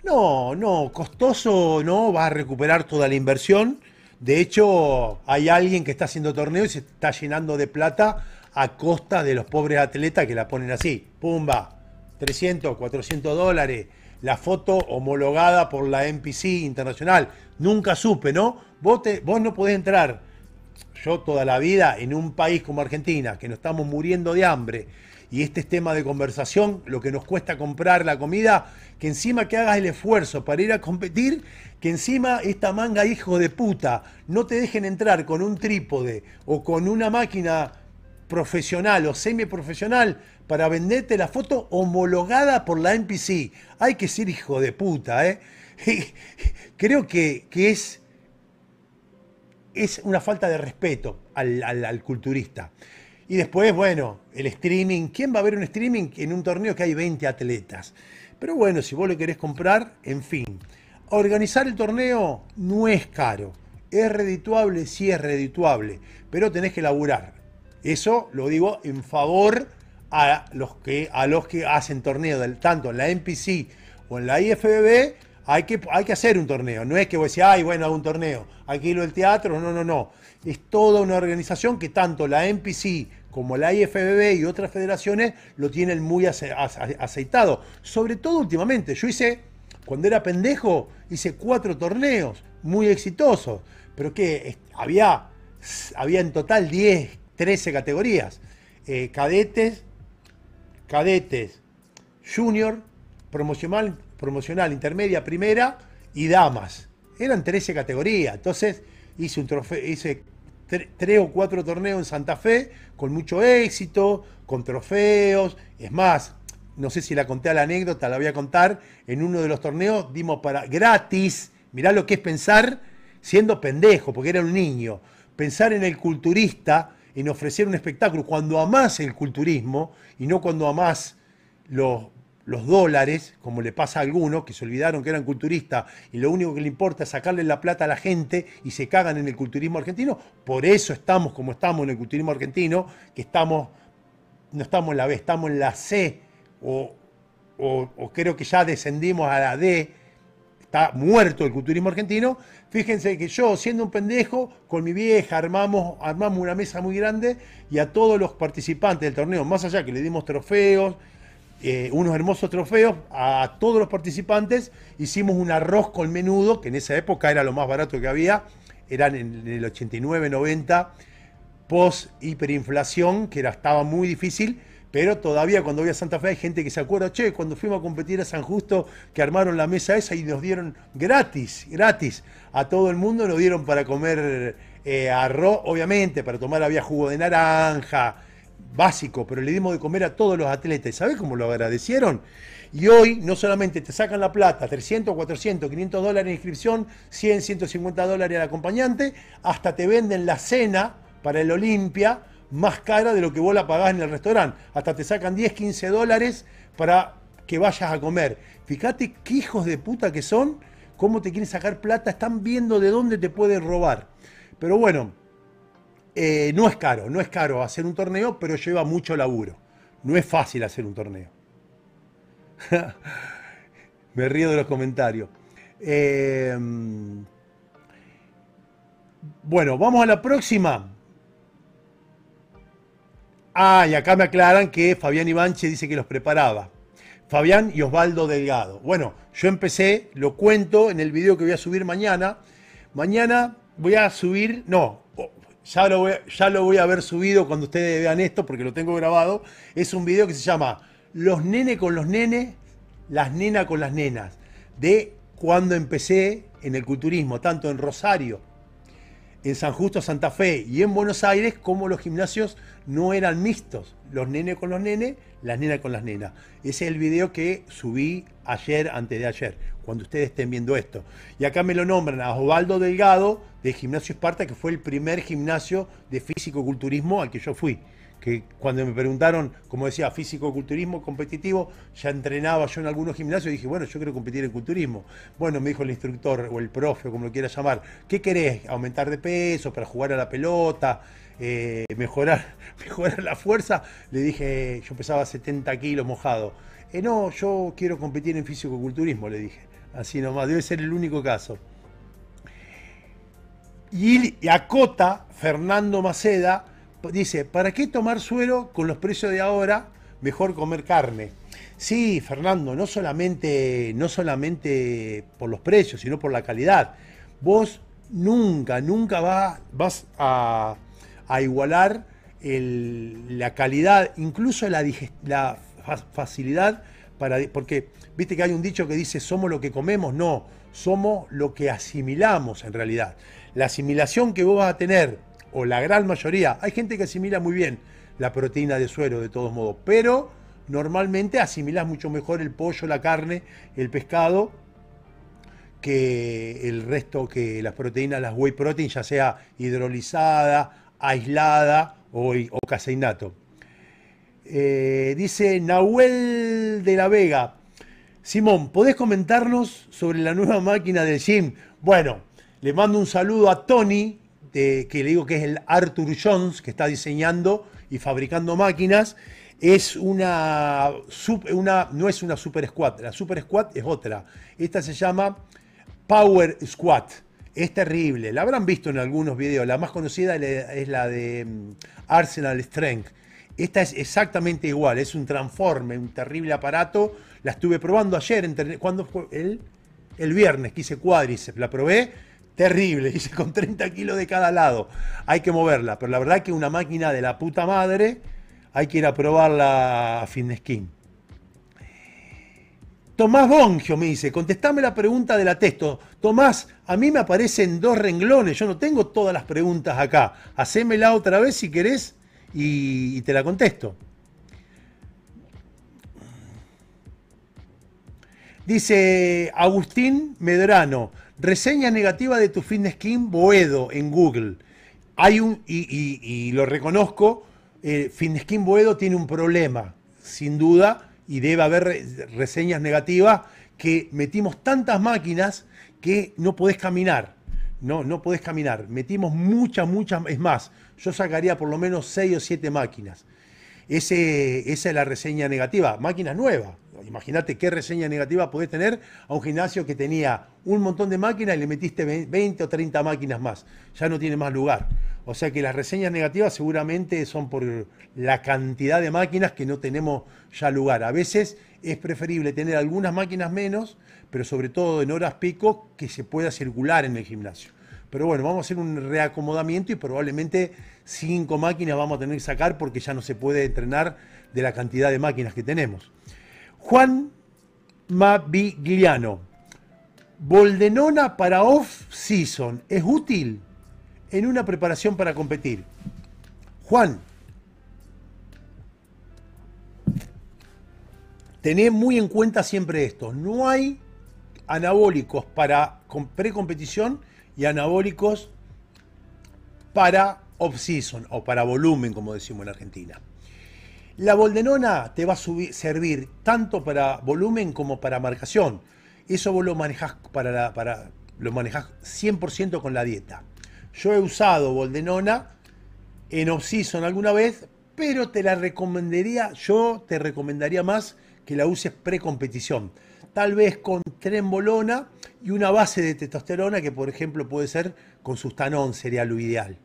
No, no, costoso no, va a recuperar toda la inversión de hecho, hay alguien que está haciendo torneo y se está llenando de plata a costa de los pobres atletas que la ponen así. Pumba, 300, 400 dólares. La foto homologada por la MPC internacional. Nunca supe, ¿no? Vos, vos no podés entrar, yo toda la vida, en un país como Argentina, que nos estamos muriendo de hambre, y este es tema de conversación, lo que nos cuesta comprar la comida, que encima que hagas el esfuerzo para ir a competir, que encima esta manga hijo de puta no te dejen entrar con un trípode o con una máquina profesional o semiprofesional para venderte la foto homologada por la NPC. Hay que ser hijo de puta, ¿eh? creo que, es, es una falta de respeto al culturista. Y después, bueno, el streaming. ¿Quién va a ver un streaming en un torneo que hay 20 atletas? Pero bueno, si vos lo querés comprar, en fin. Organizar el torneo no es caro. ¿Es redituable? Sí es redituable, pero tenés que laburar. Eso lo digo en favor a los que, a los que hacen torneo, del, tanto en la NPC o en la IFBB, hay que, hay que hacer un torneo. No es que vos decís, ay, bueno, hago un torneo, aquí lo del teatro, no, no, no es toda una organización que tanto la MPC como la IFBB y otras federaciones lo tienen muy aceitado. Sobre todo últimamente. Yo hice, cuando era pendejo, hice cuatro torneos muy exitosos, pero que había, había en total 10, 13 categorías. Eh, cadetes, cadetes, junior, promocional, promocional, intermedia, primera y damas. Eran 13 categorías. Entonces hice, un trofeo, hice tres o cuatro torneos en Santa Fe con mucho éxito, con trofeos. Es más, no sé si la conté a la anécdota, la voy a contar. En uno de los torneos dimos para gratis. Mirá lo que es pensar siendo pendejo, porque era un niño. Pensar en el culturista, en ofrecer un espectáculo, cuando amás el culturismo y no cuando amás los los dólares, como le pasa a algunos que se olvidaron que eran culturistas y lo único que le importa es sacarle la plata a la gente y se cagan en el culturismo argentino. Por eso estamos como estamos en el culturismo argentino, que estamos, no estamos en la B, estamos en la C, o, creo que ya descendimos a la D, está muerto el culturismo argentino. Fíjense que yo, siendo un pendejo, con mi vieja armamos, armamos una mesa muy grande y a todos los participantes del torneo, más allá que le dimos trofeos eh, unos hermosos trofeos a todos los participantes. Hicimos un arroz con menudo, que en esa época era lo más barato que había, eran en el 89, 90, post hiperinflación, que era, estaba muy difícil. Pero todavía cuando voy a Santa Fe hay gente que se acuerda, che, cuando fuimos a competir a San Justo, que armaron la mesa esa y nos dieron gratis, gratis, a todo el mundo nos dieron para comer eh, arroz, obviamente, para tomar había jugo de naranja, básico, pero le dimos de comer a todos los atletas. ¿Sabes cómo lo agradecieron? Y hoy no solamente te sacan la plata, 300, 400, 500 dólares de inscripción, 100, 150 dólares al acompañante, hasta te venden la cena para el Olimpia más cara de lo que vos la pagás en el restaurante. Hasta te sacan 10, 15 dólares para que vayas a comer. Fíjate qué hijos de puta que son, cómo te quieren sacar plata, están viendo de dónde te pueden robar. Pero bueno, eh, no es caro, no es caro hacer un torneo, pero lleva mucho laburo. No es fácil hacer un torneo. Me río de los comentarios. Em, bueno, vamos a la próxima. Ah, y acá me aclaran que Fabián Ibanche dice que los preparaba. Fabián y Osvaldo Delgado. Bueno, yo empecé, lo cuento en el video que voy a subir mañana. Mañana voy a subir, no, ya lo, voy, a haber subido cuando ustedes vean esto, porque lo tengo grabado. Es un video que se llama Los nene con los nenes, las nenas con las nenas, de cuando empecé en el culturismo, tanto en Rosario, en San Justo, Santa Fe y en Buenos Aires, como los gimnasios no eran mixtos, los nenes con los nenes, las nenas con las nenas. Ese es el video que subí ayer, antes de ayer, cuando ustedes estén viendo esto. Y acá me lo nombran a Osvaldo Delgado de Gimnasio Esparta, que fue el primer gimnasio de físico-culturismo al que yo fui que cuando me preguntaron, como decía, físico-culturismo competitivo, ya entrenaba yo en algunos gimnasios y dije, bueno, yo quiero competir en culturismo. Bueno, me dijo el instructor o el profe, como lo quiera llamar, ¿qué querés? ¿Aumentar de peso para jugar a la pelota? Eh, mejorar, mejorar la fuerza? Le dije, yo pesaba 70 kilos mojado. Eh, no, yo quiero competir en físico-culturismo, le dije. Así nomás, debe ser el único caso. Y acota Fernando Maceda, dice, ¿para qué tomar suero con los precios de ahora? Mejor comer carne. Sí, Fernando, no solamente, no solamente por los precios, sino por la calidad. Vos nunca, nunca vas a, igualar la calidad, incluso la, la facilidad para... Porque, viste que hay un dicho que dice, somos lo que comemos, no, somos lo que asimilamos en realidad. La asimilación que vos vas a tener o la gran mayoría, hay gente que asimila muy bien la proteína de suero de todos modos, pero normalmente asimilas mucho mejor el pollo, la carne, el pescado que el resto, que las proteínas, las whey protein, ya sea hidrolizada, aislada o, caseinato. Eh, dice Nahuel de la Vega. Simón, ¿podés comentarnos sobre la nueva máquina del gym? Bueno, le mando un saludo a Tony, este, que le digo que es el Arthur Jones, que está diseñando y fabricando máquinas, es una, no es una Super Squat, la Super Squat es otra. Esta se llama Power Squat, Es terrible, la habrán visto en algunos videos. La más conocida es la de mm, Arsenal Strength. Esta es exactamente igual, es un transforme, un terrible aparato. La estuve probando ayer, cuando fue el, el viernes que hice cuádriceps. La probé terrible, dice, con 30 kilos de cada lado. Hay que moverla, pero la verdad que una máquina de la puta madre, hay que ir a probarla a skin. Tomás Bongio me dice, contestame la pregunta de la texto. Tomás, a mí me aparecen dos renglones, yo no tengo todas las preguntas acá. Hacémela otra vez si querés y te la contesto. Dice Agustín Medrano, Reseña negativa de tu fitness Boedo en Google. Hay un, y, lo reconozco, eh, fitness Boedo tiene un problema, sin duda, y debe haber reseñas negativas que metimos tantas máquinas que no podés caminar. No, no podés caminar. Metimos muchas, muchas. Es más, yo sacaría por lo menos 6 o 7 máquinas. Ese, esa es la reseña negativa. Máquinas nuevas. Imagínate qué reseña negativa podés tener a un gimnasio que tenía un montón de máquinas y le metiste 20 o 30 máquinas más. Ya no tiene más lugar. O sea que las reseñas negativas seguramente son por la cantidad de máquinas que no tenemos ya lugar. A veces es preferible tener algunas máquinas menos, pero sobre todo en horas pico que se pueda circular en el gimnasio. Pero bueno, vamos a hacer un reacomodamiento y probablemente cinco máquinas vamos a tener que sacar porque ya no se puede entrenar de la cantidad de máquinas que tenemos. Juan Mavigliano. Boldenona para off-season. ¿Es útil en una preparación para competir? Juan, tené muy en cuenta siempre esto. No hay anabólicos para precompetición y anabólicos para off-season o para volumen, como decimos en Argentina. La boldenona te va a servir tanto para volumen como para marcación. Eso vos lo manejás, para la, lo 100% con la dieta. Yo he usado boldenona en off alguna vez, pero te la recomendaría, yo te recomendaría más que la uses pre-competición. Tal vez con trembolona y una base de testosterona que, por ejemplo, puede ser con sustanón, sería lo ideal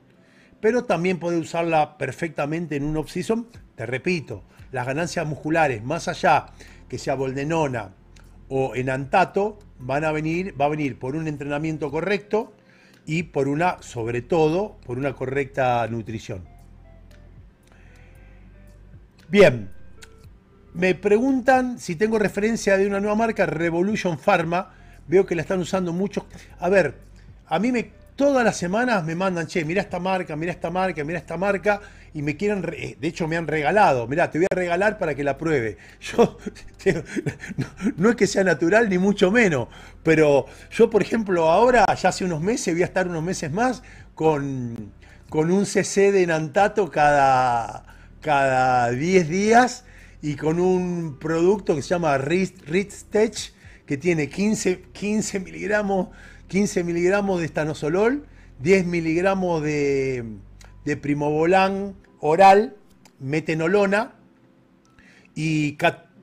pero también puede usarla perfectamente en un off-season. Te repito, las ganancias musculares, más allá que sea boldenona o en antato, van a venir, va a venir por un entrenamiento correcto y por una, sobre todo, por una correcta nutrición. Bien, me preguntan si tengo referencia de una nueva marca, Revolution Pharma. Veo que la están usando mucho. A ver, a mí me todas las semanas me mandan, che, mira esta marca, mira esta marca, mira esta marca, y me quieren, eh, de hecho me han regalado, mira, te voy a regalar para que la pruebe. Yo, no, es que sea natural ni mucho menos, pero yo, por ejemplo, ahora, ya hace unos meses, voy a estar unos meses más con, con un CC de Nantato cada, cada 10 días y con un producto que se llama Ritz Tech, que tiene 15, 15 miligramos 15 miligramos de estanosolol, 10 miligramos de, de primobolán oral, metenolona y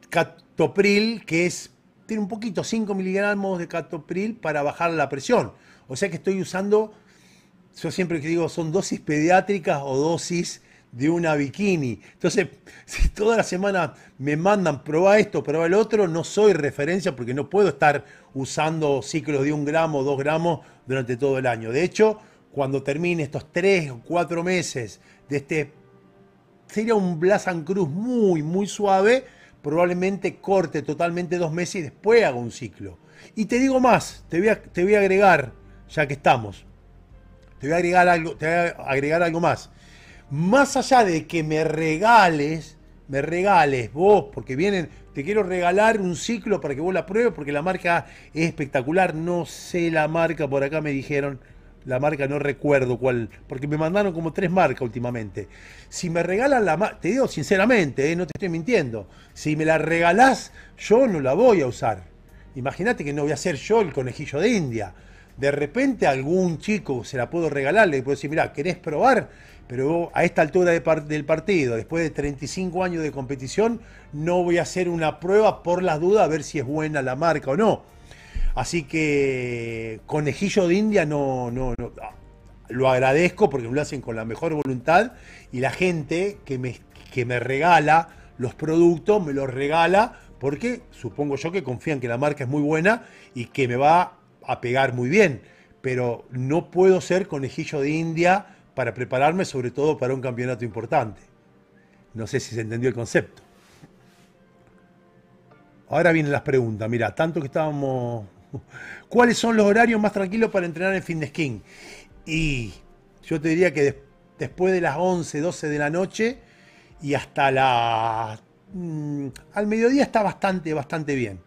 catopril, que es, tiene un poquito, 5 miligramos de catopril para bajar la presión. O sea que estoy usando, yo siempre que digo, son dosis pediátricas o dosis de una bikini. Entonces, si toda la semana me mandan, prueba esto, prueba el otro, no soy referencia porque no puedo estar usando ciclos de un gramo, dos gramos durante todo el año. De hecho, cuando termine estos tres o cuatro meses de este, sería un Blasan Cruz muy, muy suave, probablemente corte totalmente dos meses y después haga un ciclo. Y te digo más, te voy a, te voy a agregar, ya que estamos, te voy a agregar algo, te voy a agregar algo más. Más allá de que me regales, me regales vos, porque vienen te quiero regalar un ciclo para que vos la pruebes porque la marca es espectacular. No sé la marca, por acá me dijeron. La marca no recuerdo cuál, porque me mandaron como tres marcas últimamente. Si me regalan la marca, te digo sinceramente, eh, no te estoy mintiendo. Si me la regalás, yo no la voy a usar. Imagínate que no voy a ser yo el conejillo de India. De repente algún chico se la puedo regalar, le puedo decir, mira, ¿querés probar? pero a esta altura del partido, después de 35 años de competición, no voy a hacer una prueba por las dudas a ver si es buena la marca o no. Así que conejillo de India no, no, ah, lo agradezco porque lo hacen con la mejor voluntad y la gente que que me regala los productos me los regala porque supongo yo que confían que la marca es muy buena y que me va a pegar muy bien. Pero no puedo ser conejillo de India para prepararme sobre todo para un campeonato importante. No sé si se entendió el concepto. Ahora vienen las preguntas. Mira, tanto que estábamos... ¿Cuáles son los horarios más tranquilos para entrenar en de King? Y yo te diría que después de las 11, 12 de la noche y hasta la... Mm, al mediodía está bastante, bastante bien.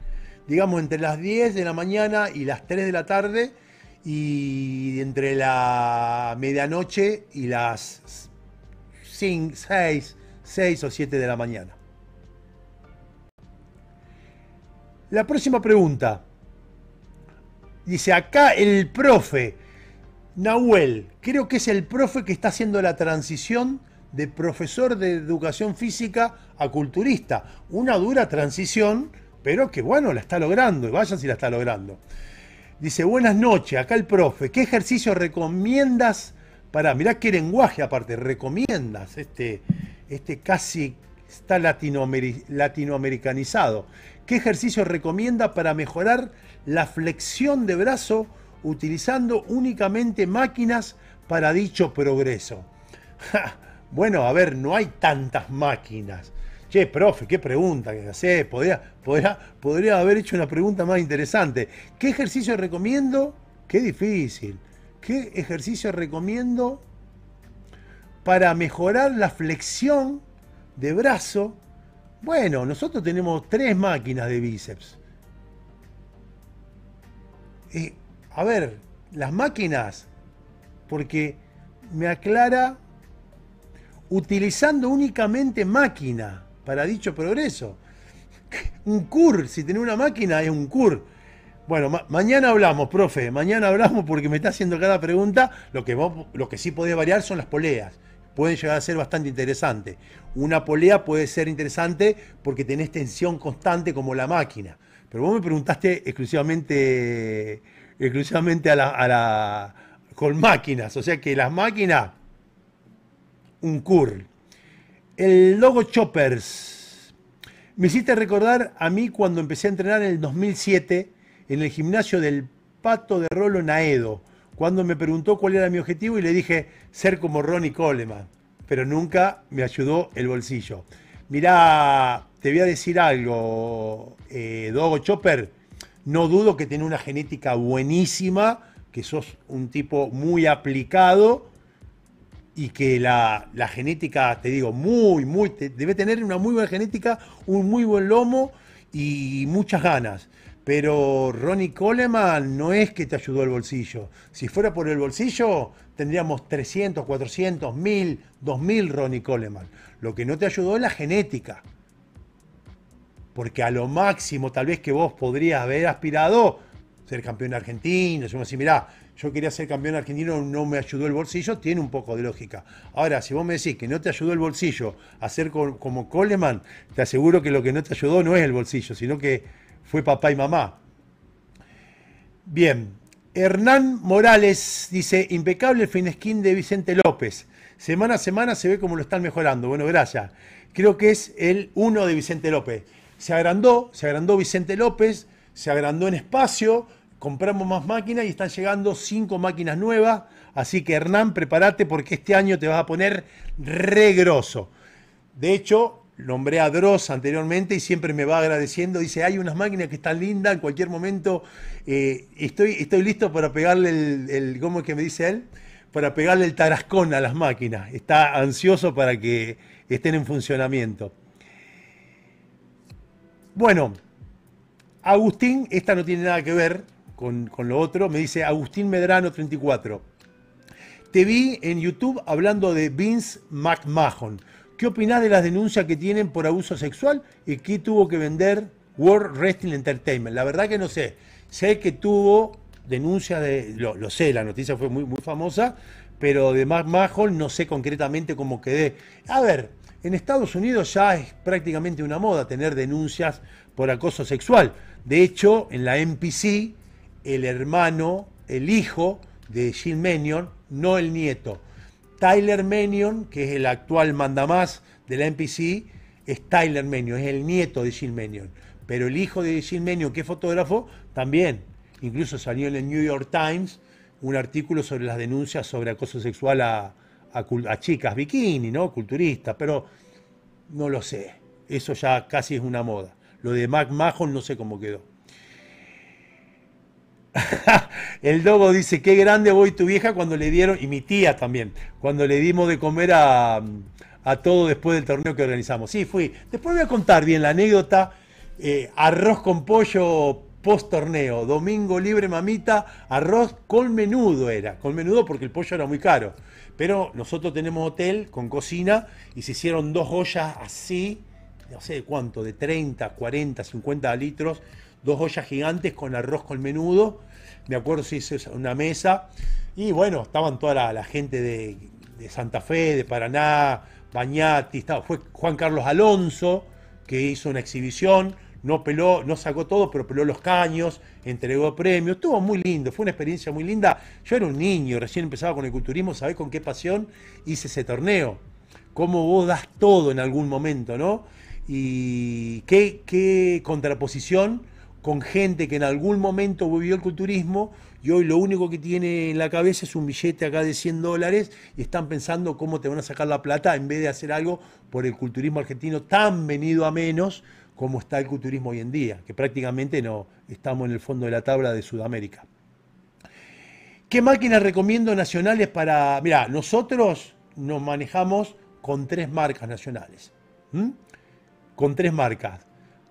Digamos entre las 10 de la mañana y las 3 de la tarde y entre la medianoche y las 6, 6 o 7 de la mañana. La próxima pregunta. Dice acá el profe Nahuel, creo que es el profe que está haciendo la transición de profesor de educación física a culturista. Una dura transición, pero que bueno, la está logrando, y vayan si la está logrando. Dice, buenas noches, acá el profe. ¿Qué ejercicio recomiendas para, mirá qué lenguaje aparte, recomiendas este, este casi está latinoamericanizado. ¿Qué ejercicio recomienda para mejorar la flexión de brazo utilizando únicamente máquinas para dicho progreso? bueno, a ver, no hay tantas máquinas. Che, profe, qué pregunta que hacés. Podría, podría, podría haber hecho una pregunta más interesante. ¿Qué ejercicio recomiendo? Qué difícil. ¿Qué ejercicio recomiendo para mejorar la flexión de brazo? Bueno, nosotros tenemos tres máquinas de bíceps. Eh, a ver, las máquinas, porque me aclara utilizando únicamente máquina para dicho progreso. Un CUR, si tenés una máquina es un CUR. Bueno, mañana hablamos, profe, mañana hablamos porque me está haciendo cada pregunta. Lo que, lo que sí podés variar son las poleas. Pueden llegar a ser bastante interesantes. Una polea puede ser interesante porque tenés tensión constante como la máquina. Pero vos me preguntaste exclusivamente, exclusivamente a la, con máquinas. O sea que las máquinas, un curl. El logo Choppers. Me hiciste recordar a mí cuando empecé a entrenar en el 2007 en el gimnasio del Pato de Rolo Naedo, cuando me preguntó cuál era mi objetivo y le dije ser como Ronnie Coleman, pero nunca me ayudó el bolsillo. Mirá, te voy a decir algo, eh, Dogo Chopper, no dudo que tiene una genética buenísima, que sos un tipo muy aplicado y que la, genética, te digo, muy, muy, debe tener una muy buena genética, un muy buen lomo y muchas ganas. Pero Ronnie Coleman no es que te ayudó el bolsillo. Si fuera por el bolsillo, tendríamos 300, 400, 1000, 2000 Ronnie Coleman. Lo que no te ayudó es la genética. Porque a lo máximo, tal vez que vos podrías haber aspirado ser campeón argentino. si me mirá, yo quería ser campeón argentino, no me ayudó el bolsillo, tiene un poco de lógica. Ahora, si vos me decís que no te ayudó el bolsillo a ser como Coleman, te aseguro que lo que no te ayudó no es el bolsillo, sino que fue papá y mamá. Bien, Hernán Morales dice, impecable el finesquín de Vicente López. Semana a semana se ve cómo lo están mejorando. Bueno, gracias. Creo que es el uno de Vicente López. Se agrandó, se agrandó Vicente López, se agrandó en espacio, compramos más máquinas y están llegando cinco máquinas nuevas. Así que Hernán, prepárate porque este año te vas a poner regroso. De hecho, nombré a Dross anteriormente y siempre me va agradeciendo. Dice, hay unas máquinas que están lindas, en cualquier momento eh, estoy, estoy listo para pegarle el, el, ¿cómo es que me dice él? Para pegarle el tarascón a las máquinas. Está ansioso para que estén en funcionamiento. Bueno, Agustín, esta no tiene nada que ver, con, lo otro. Me dice Agustín Medrano 34. Te vi en YouTube hablando de Vince McMahon. ¿Qué opinás de las denuncias que tienen por abuso sexual y qué tuvo que vender World Wrestling Entertainment? La verdad que no sé. Sé que tuvo denuncias de. Lo, sé, la noticia fue muy, muy famosa, pero de McMahon no sé concretamente cómo quedé. A ver, en Estados Unidos ya es prácticamente una moda tener denuncias por acoso sexual. De hecho, en la NPC, el hermano, el hijo de Jim Menion, no el nieto. Tyler Menion, que es el actual mandamás de la NPC, es Tyler Menion, es el nieto de Jim Menion. Pero el hijo de Jim Menion, que es fotógrafo, también. Incluso salió en el New York Times un artículo sobre las denuncias sobre acoso sexual a, chicas bikini, ¿no? Culturistas, pero no lo sé. Eso ya casi es una moda. Lo de Mac Mahon no sé cómo quedó. el Dogo dice, qué grande voy tu vieja cuando le dieron, y mi tía también, cuando le dimos de comer a, a todo después del torneo que organizamos. Sí, fui. Después voy a contar bien la anécdota. Eh, arroz con pollo post torneo, domingo libre mamita, arroz con menudo era, con menudo porque el pollo era muy caro. Pero nosotros tenemos hotel con cocina y se hicieron dos ollas así, no sé de cuánto, de 30, 40, 50 litros dos ollas gigantes con arroz con menudo. Me acuerdo si hice una mesa. Y bueno, estaban toda la, gente de, Santa Fe, de Paraná, Bañati, estaba, fue Juan Carlos Alonso, que hizo una exhibición. No peló, no sacó todo, pero peló los caños, entregó premios. Estuvo muy lindo, fue una experiencia muy linda. Yo era un niño, recién empezaba con el culturismo, ¿sabés con qué pasión hice ese torneo? Cómo vos das todo en algún momento, ¿no? Y qué, qué contraposición con gente que en algún momento vivió el culturismo y hoy lo único que tiene en la cabeza es un billete acá de 100 dólares y están pensando cómo te van a sacar la plata en vez de hacer algo por el culturismo argentino tan venido a menos como está el culturismo hoy en día, que prácticamente no estamos en el fondo de la tabla de Sudamérica. ¿Qué máquinas recomiendo nacionales para...? Mira, nosotros nos manejamos con tres marcas nacionales. Con tres marcas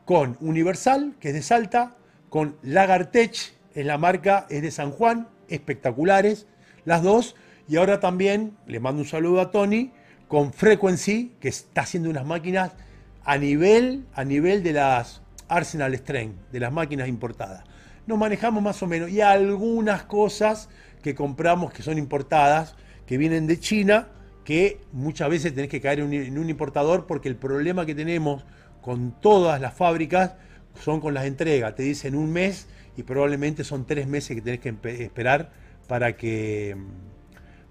con Universal, que es de Salta, con Lagartech, es la marca, es de San Juan, espectaculares las dos. Y ahora también le mando un saludo a Tony con Frequency, que está haciendo unas máquinas a nivel, a nivel de las Arsenal Strength, de las máquinas importadas. Nos manejamos más o menos. Y algunas cosas que compramos que son importadas, que vienen de China, que muchas veces tenés que caer en un importador porque el problema que tenemos con todas las fábricas son con las entregas. Te dicen un mes y probablemente son tres meses que tenés que esperar para que,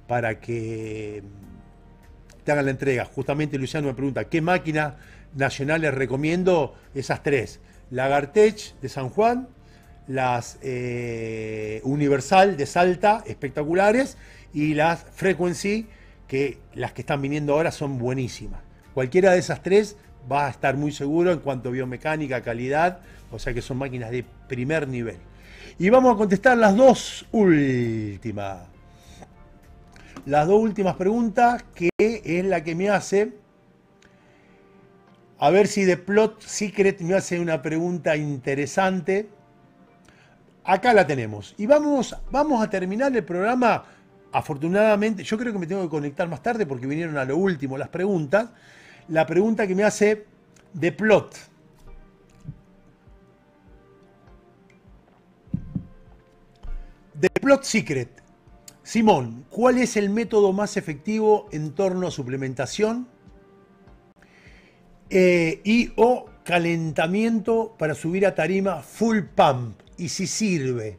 para que te hagan la entrega. Justamente Luciano me pregunta, ¿qué máquinas nacionales recomiendo? Esas tres. La Gartech de San Juan, las eh, Universal de Salta, espectaculares, y las Frequency, que las que están viniendo ahora son buenísimas. Cualquiera de esas tres va a estar muy seguro en cuanto a biomecánica, calidad, o sea que son máquinas de primer nivel. Y vamos a contestar las dos últimas. Las dos últimas preguntas que es la que me hace. A ver si de Plot Secret me hace una pregunta interesante. Acá la tenemos. Y vamos, vamos a terminar el programa. Afortunadamente, yo creo que me tengo que conectar más tarde porque vinieron a lo último las preguntas la pregunta que me hace de Plot. De Plot Secret. Simón, ¿cuál es el método más efectivo en torno a suplementación eh, y o calentamiento para subir a tarima full pump? ¿Y si sirve?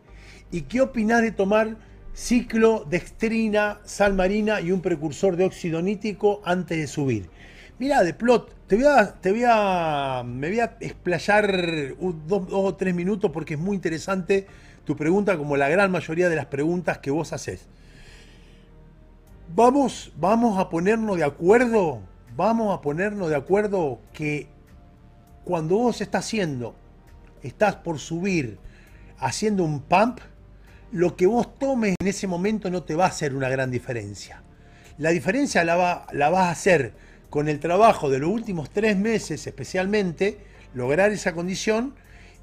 ¿Y qué opinás de tomar ciclo, dextrina, sal marina y un precursor de óxido nítrico antes de subir? Mira, de plot, te voy te voy me voy a explayar dos, o tres minutos porque es muy interesante tu pregunta, como la gran mayoría de las preguntas que vos haces. Vamos, vamos a ponernos de acuerdo, vamos a ponernos de acuerdo que cuando vos estás haciendo, estás por subir, haciendo un pump, lo que vos tomes en ese momento no te va a hacer una gran diferencia. La diferencia la, va, la vas a hacer con el trabajo de los últimos tres meses especialmente, lograr esa condición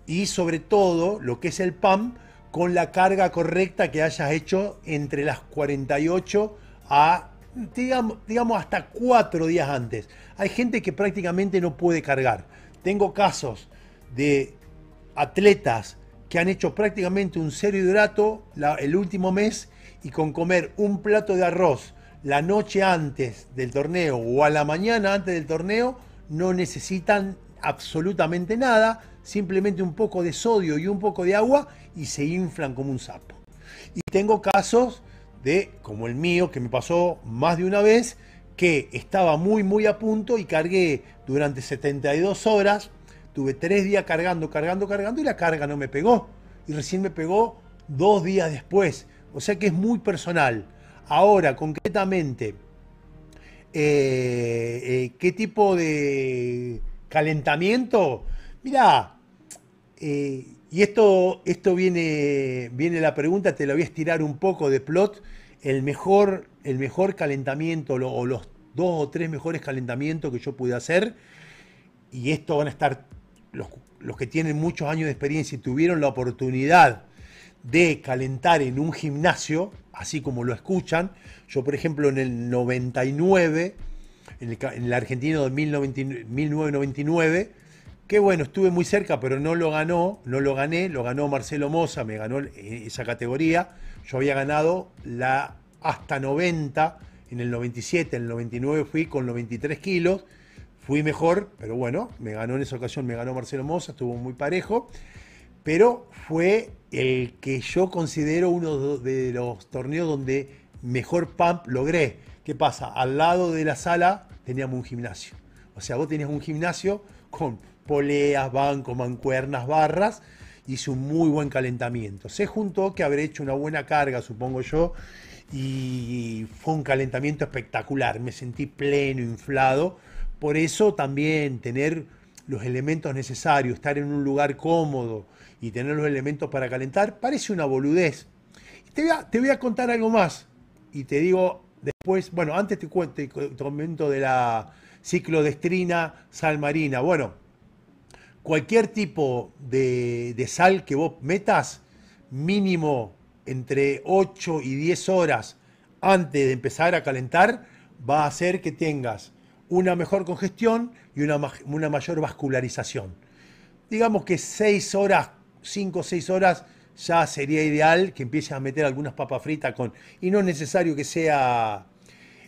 y sobre todo lo que es el PAM con la carga correcta que hayas hecho entre las 48 a, digamos, digamos hasta cuatro días antes. Hay gente que prácticamente no puede cargar. Tengo casos de atletas que han hecho prácticamente un cero hidrato el último mes y con comer un plato de arroz la noche antes del torneo o a la mañana antes del torneo no necesitan absolutamente nada, simplemente un poco de sodio y un poco de agua y se inflan como un sapo. Y tengo casos de, como el mío, que me pasó más de una vez, que estaba muy, muy a punto y cargué durante 72 horas, tuve tres días cargando, cargando, cargando y la carga no me pegó. Y recién me pegó dos días después. O sea que es muy personal. Ahora, concretamente, eh, eh, ¿qué tipo de calentamiento? Mirá, eh, y esto, esto viene, viene la pregunta, te la voy a estirar un poco de plot. El mejor, el mejor calentamiento o los dos o tres mejores calentamientos que yo pude hacer, y esto van a estar los que tienen muchos años de experiencia y tuvieron la oportunidad de calentar en un gimnasio, así como lo escuchan. Yo, por ejemplo, en el 99, en el, en el argentino de 1999, que bueno, estuve muy cerca, pero no lo ganó, no lo gané, lo ganó Marcelo Mosa, me ganó e, esa categoría. Yo había ganado la hasta 90, en el 97, en el 99 fui con 93 kilos, fui mejor, pero bueno, me ganó en esa ocasión, me ganó Marcelo Mosa, estuvo muy parejo pero fue el que yo considero uno de los torneos donde mejor pump logré. ¿Qué pasa? Al lado de la sala teníamos un gimnasio. O sea, vos tenías un gimnasio con poleas, banco mancuernas, barras. Hice un muy buen calentamiento. Se juntó que habré hecho una buena carga, supongo yo, y fue un calentamiento espectacular. Me sentí pleno, inflado. Por eso también tener los elementos necesarios, estar en un lugar cómodo y tener los elementos para calentar, parece una boludez. Te voy a, te voy a contar algo más y te digo después, bueno, antes te cuento, el comento de la ciclodestrina marina. Bueno, cualquier tipo de, de sal que vos metas, mínimo entre 8 y 10 horas antes de empezar a calentar, va a hacer que tengas una mejor congestión y una, mayor vascularización. Digamos que 6 horas, 5 o 6 horas ya sería ideal que empieces a meter algunas papas fritas con... Y no es necesario que sea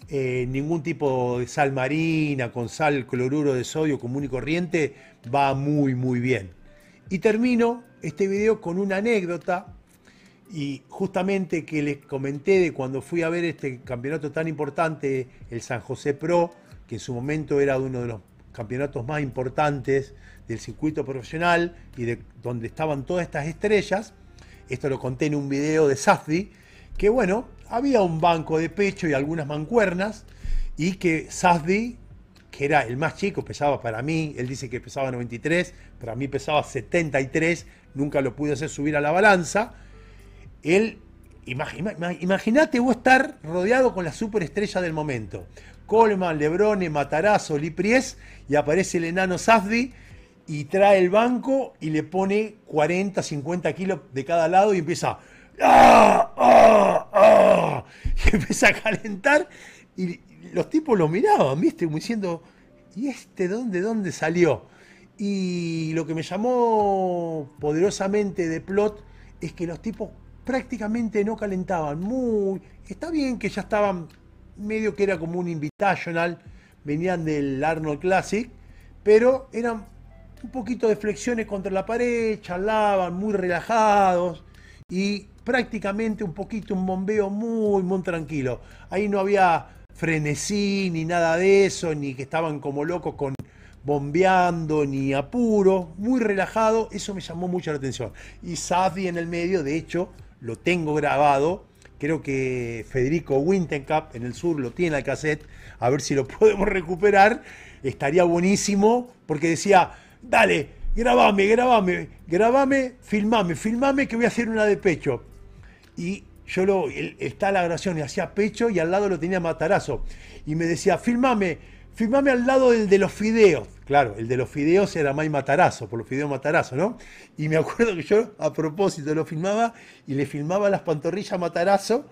eh, ningún tipo de sal marina, con sal, cloruro de sodio común y corriente, va muy, muy bien. Y termino este video con una anécdota y justamente que les comenté de cuando fui a ver este campeonato tan importante, el San José Pro, que en su momento era uno de los campeonatos más importantes del circuito profesional y de donde estaban todas estas estrellas. Esto lo conté en un video de Safdi, que bueno, había un banco de pecho y algunas mancuernas y que Safdi, que era el más chico, pesaba para mí, él dice que pesaba 93, para mí pesaba 73, nunca lo pude hacer subir a la balanza. Él, imagínate vos estar rodeado con la superestrella del momento, Coleman, Lebrone, Matarazzo, Lipriés, y aparece el enano Safdi y trae el banco y le pone 40, 50 kilos de cada lado y empieza. ¡Ah! ¡Ah! ¡Ah! Y empieza a calentar y los tipos lo miraban, ¿viste? Como diciendo, ¿y este dónde, dónde salió? Y lo que me llamó poderosamente de plot es que los tipos prácticamente no calentaban. Muy, está bien que ya estaban medio que era como un invitational, venían del Arnold Classic, pero eran un poquito de flexiones contra la pared, charlaban muy relajados y prácticamente un poquito un bombeo muy, muy tranquilo. Ahí no había frenesí ni nada de eso, ni que estaban como locos con bombeando ni apuro, muy relajado, eso me llamó mucho la atención. Y Safi en el medio, de hecho, lo tengo grabado Creo que Federico Wintencap en el sur lo tiene la cassette. A ver si lo podemos recuperar. Estaría buenísimo. Porque decía, dale, grabame, grabame, grabame, filmame, filmame que voy a hacer una de pecho. Y yo lo, está la grabación y hacía pecho y al lado lo tenía matarazo. Y me decía, filmame, firmame al lado del de los fideos. Claro, el de los fideos era May Matarazo, por los fideos Matarazo, ¿no? Y me acuerdo que yo a propósito lo filmaba y le filmaba las pantorrillas a Matarazo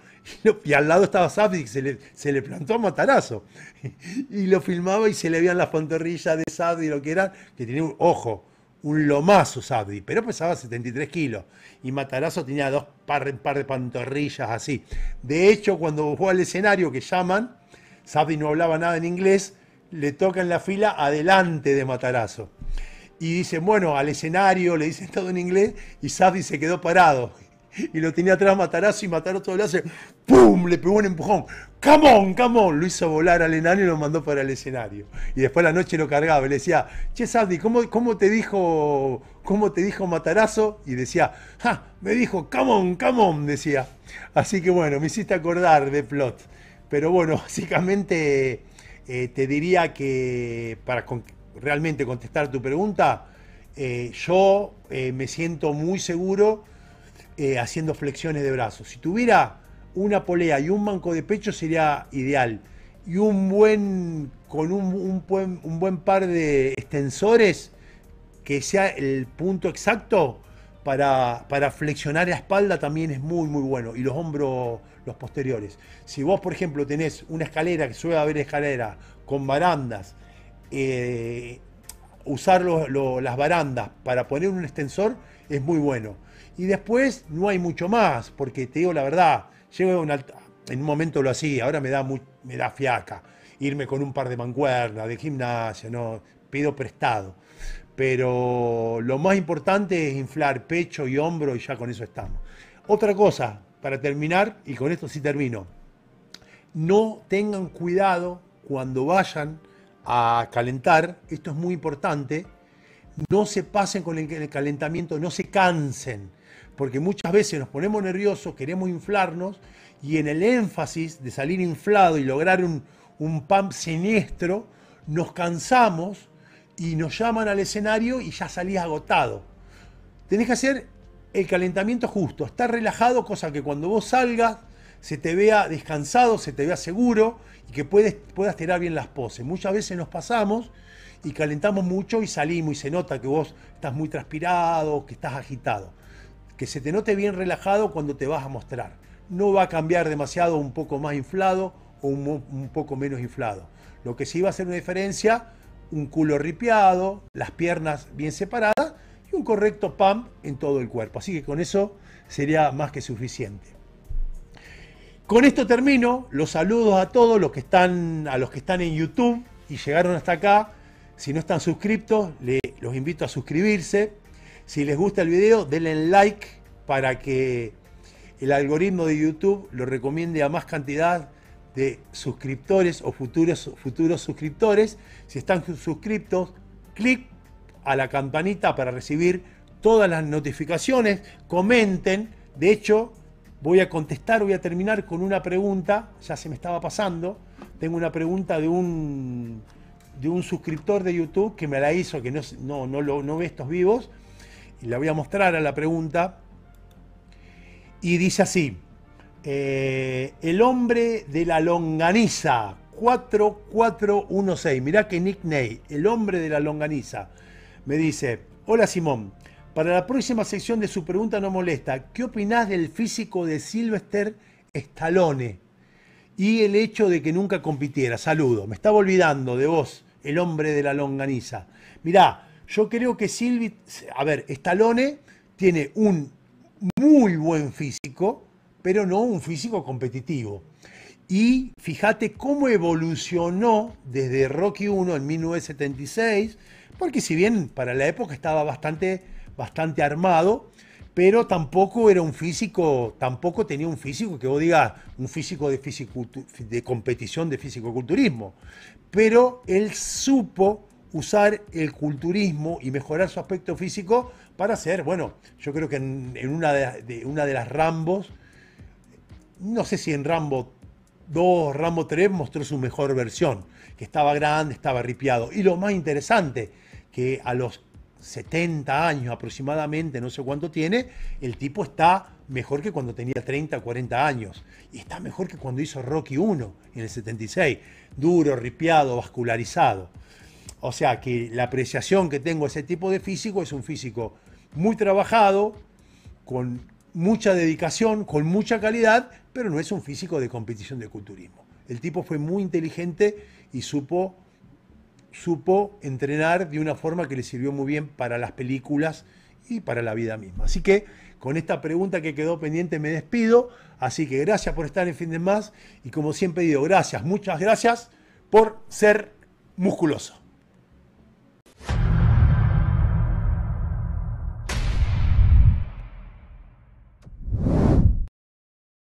y, al lado estaba Sadi que se le, plantó a Matarazo. Y lo filmaba y se le veían las pantorrillas de y lo que era, que tenía un ojo, un lomazo Sabdi, pero pesaba 73 kilos. Y Matarazo tenía dos par, de pantorrillas así. De hecho, cuando jugó al escenario que llaman, Sabdi no hablaba nada en inglés, le toca en la fila adelante de Matarazo. Y dicen, bueno, al escenario, le dice todo en inglés, y Safdi se quedó parado. Y lo tenía atrás Matarazo y Matarazo lo hace, ¡pum! Le pegó un empujón. ¡Camón, camón! Lo hizo volar al enano y lo mandó para el escenario. Y después la noche lo cargaba y le decía, Che, Safdi, ¿cómo, te dijo cómo te dijo Matarazo? Y decía, ¡ja! Me dijo, ¡camón, camón! Decía. Así que bueno, me hiciste acordar de Plot. Pero bueno, básicamente eh, te diría que para realmente contestar tu pregunta, eh, yo eh, me siento muy seguro haciendo flexiones de brazos. Si tuviera una polea y un banco de pecho sería ideal. Y un buen, con un, un buen, un buen par de extensores que sea el punto exacto para, para flexionar la espalda también es muy, muy bueno. Y los hombros los posteriores. Si vos, por ejemplo, tenés una escalera, que suele haber escalera con barandas, eh, usar las barandas para poner un extensor es muy bueno. Y después no hay mucho más, porque te digo la verdad, llego en un momento lo hacía, ahora me da, me da fiaca irme con un par de mancuernas, de gimnasio... no, pido prestado. Pero lo más importante es inflar pecho y hombro y ya con eso estamos. Otra cosa, para terminar, y con esto sí termino, no tengan cuidado cuando vayan a calentar, esto es muy importante, no se pasen con el calentamiento, no se cansen, porque muchas veces nos ponemos nerviosos, queremos inflarnos, y en el énfasis de salir inflado y lograr un, un pump siniestro, nos cansamos y nos llaman al escenario y ya salís agotado. Tenés que hacer el calentamiento justo, estar relajado, cosa que cuando vos salgas se te vea descansado, se te vea seguro y que puedes, puedas tirar bien las poses. Muchas veces nos pasamos y calentamos mucho y salimos y se nota que vos estás muy transpirado, que estás agitado. Que se te note bien relajado cuando te vas a mostrar. No va a cambiar demasiado un poco más inflado o un, un poco menos inflado. Lo que sí va a hacer una diferencia, un culo ripiado, las piernas bien separadas correcto pam en todo el cuerpo. Así que con eso sería más que suficiente. Con esto termino. Los saludos a todos los que están, a los que están en YouTube y llegaron hasta acá. Si no están suscriptos, los invito a suscribirse. Si les gusta el video, denle like para que el algoritmo de YouTube lo recomiende a más cantidad de suscriptores o futuros, futuros suscriptores. Si están suscriptos, clic a la campanita para recibir todas las notificaciones. Comenten. De hecho, voy a contestar, voy a terminar con una pregunta. Ya se me estaba pasando. Tengo una pregunta de un, de un suscriptor de YouTube que me la hizo, que no, no, no, ve estos vivos. Y la voy a mostrar a la pregunta. Y dice así. Eh, el hombre de la longaniza 4416. Mirá qué nickname. El hombre de la longaniza. Me dice, hola Simón, para la próxima sección de su pregunta no molesta, ¿qué opinás del físico de Sylvester Stallone? Y el hecho de que nunca compitiera. Saludo, me estaba olvidando de vos, el hombre de la longaniza. Mirá, yo creo que Silvi, a ver, Stallone tiene un muy buen físico, pero no un físico competitivo. Y fíjate cómo evolucionó desde Rocky 1 en 1976 porque si bien para la época estaba bastante, bastante armado, pero tampoco era un físico, tampoco tenía un físico que vos digas, un físico de, de competición de físico-culturismo, Pero él supo usar el culturismo y mejorar su aspecto físico para hacer, bueno, yo creo que en, una, de, una de las Rambos, no sé si en Rambo 2, Rambo 3 mostró su mejor versión, que estaba grande, estaba ripiado. Y lo más interesante, que a los 70 años aproximadamente, no sé cuánto tiene, el tipo está mejor que cuando tenía 30 40 años. Y está mejor que cuando hizo Rocky 1 en el 76. Duro, ripiado, vascularizado. O sea que la apreciación que tengo a ese tipo de físico es un físico muy trabajado, con mucha dedicación, con mucha calidad, pero no es un físico de competición de culturismo. El tipo fue muy inteligente y supo supo entrenar de una forma que le sirvió muy bien para las películas y para la vida misma. Así que con esta pregunta que quedó pendiente me despido. Así que gracias por estar en Fin de Más y como siempre digo, gracias, muchas gracias por ser musculoso.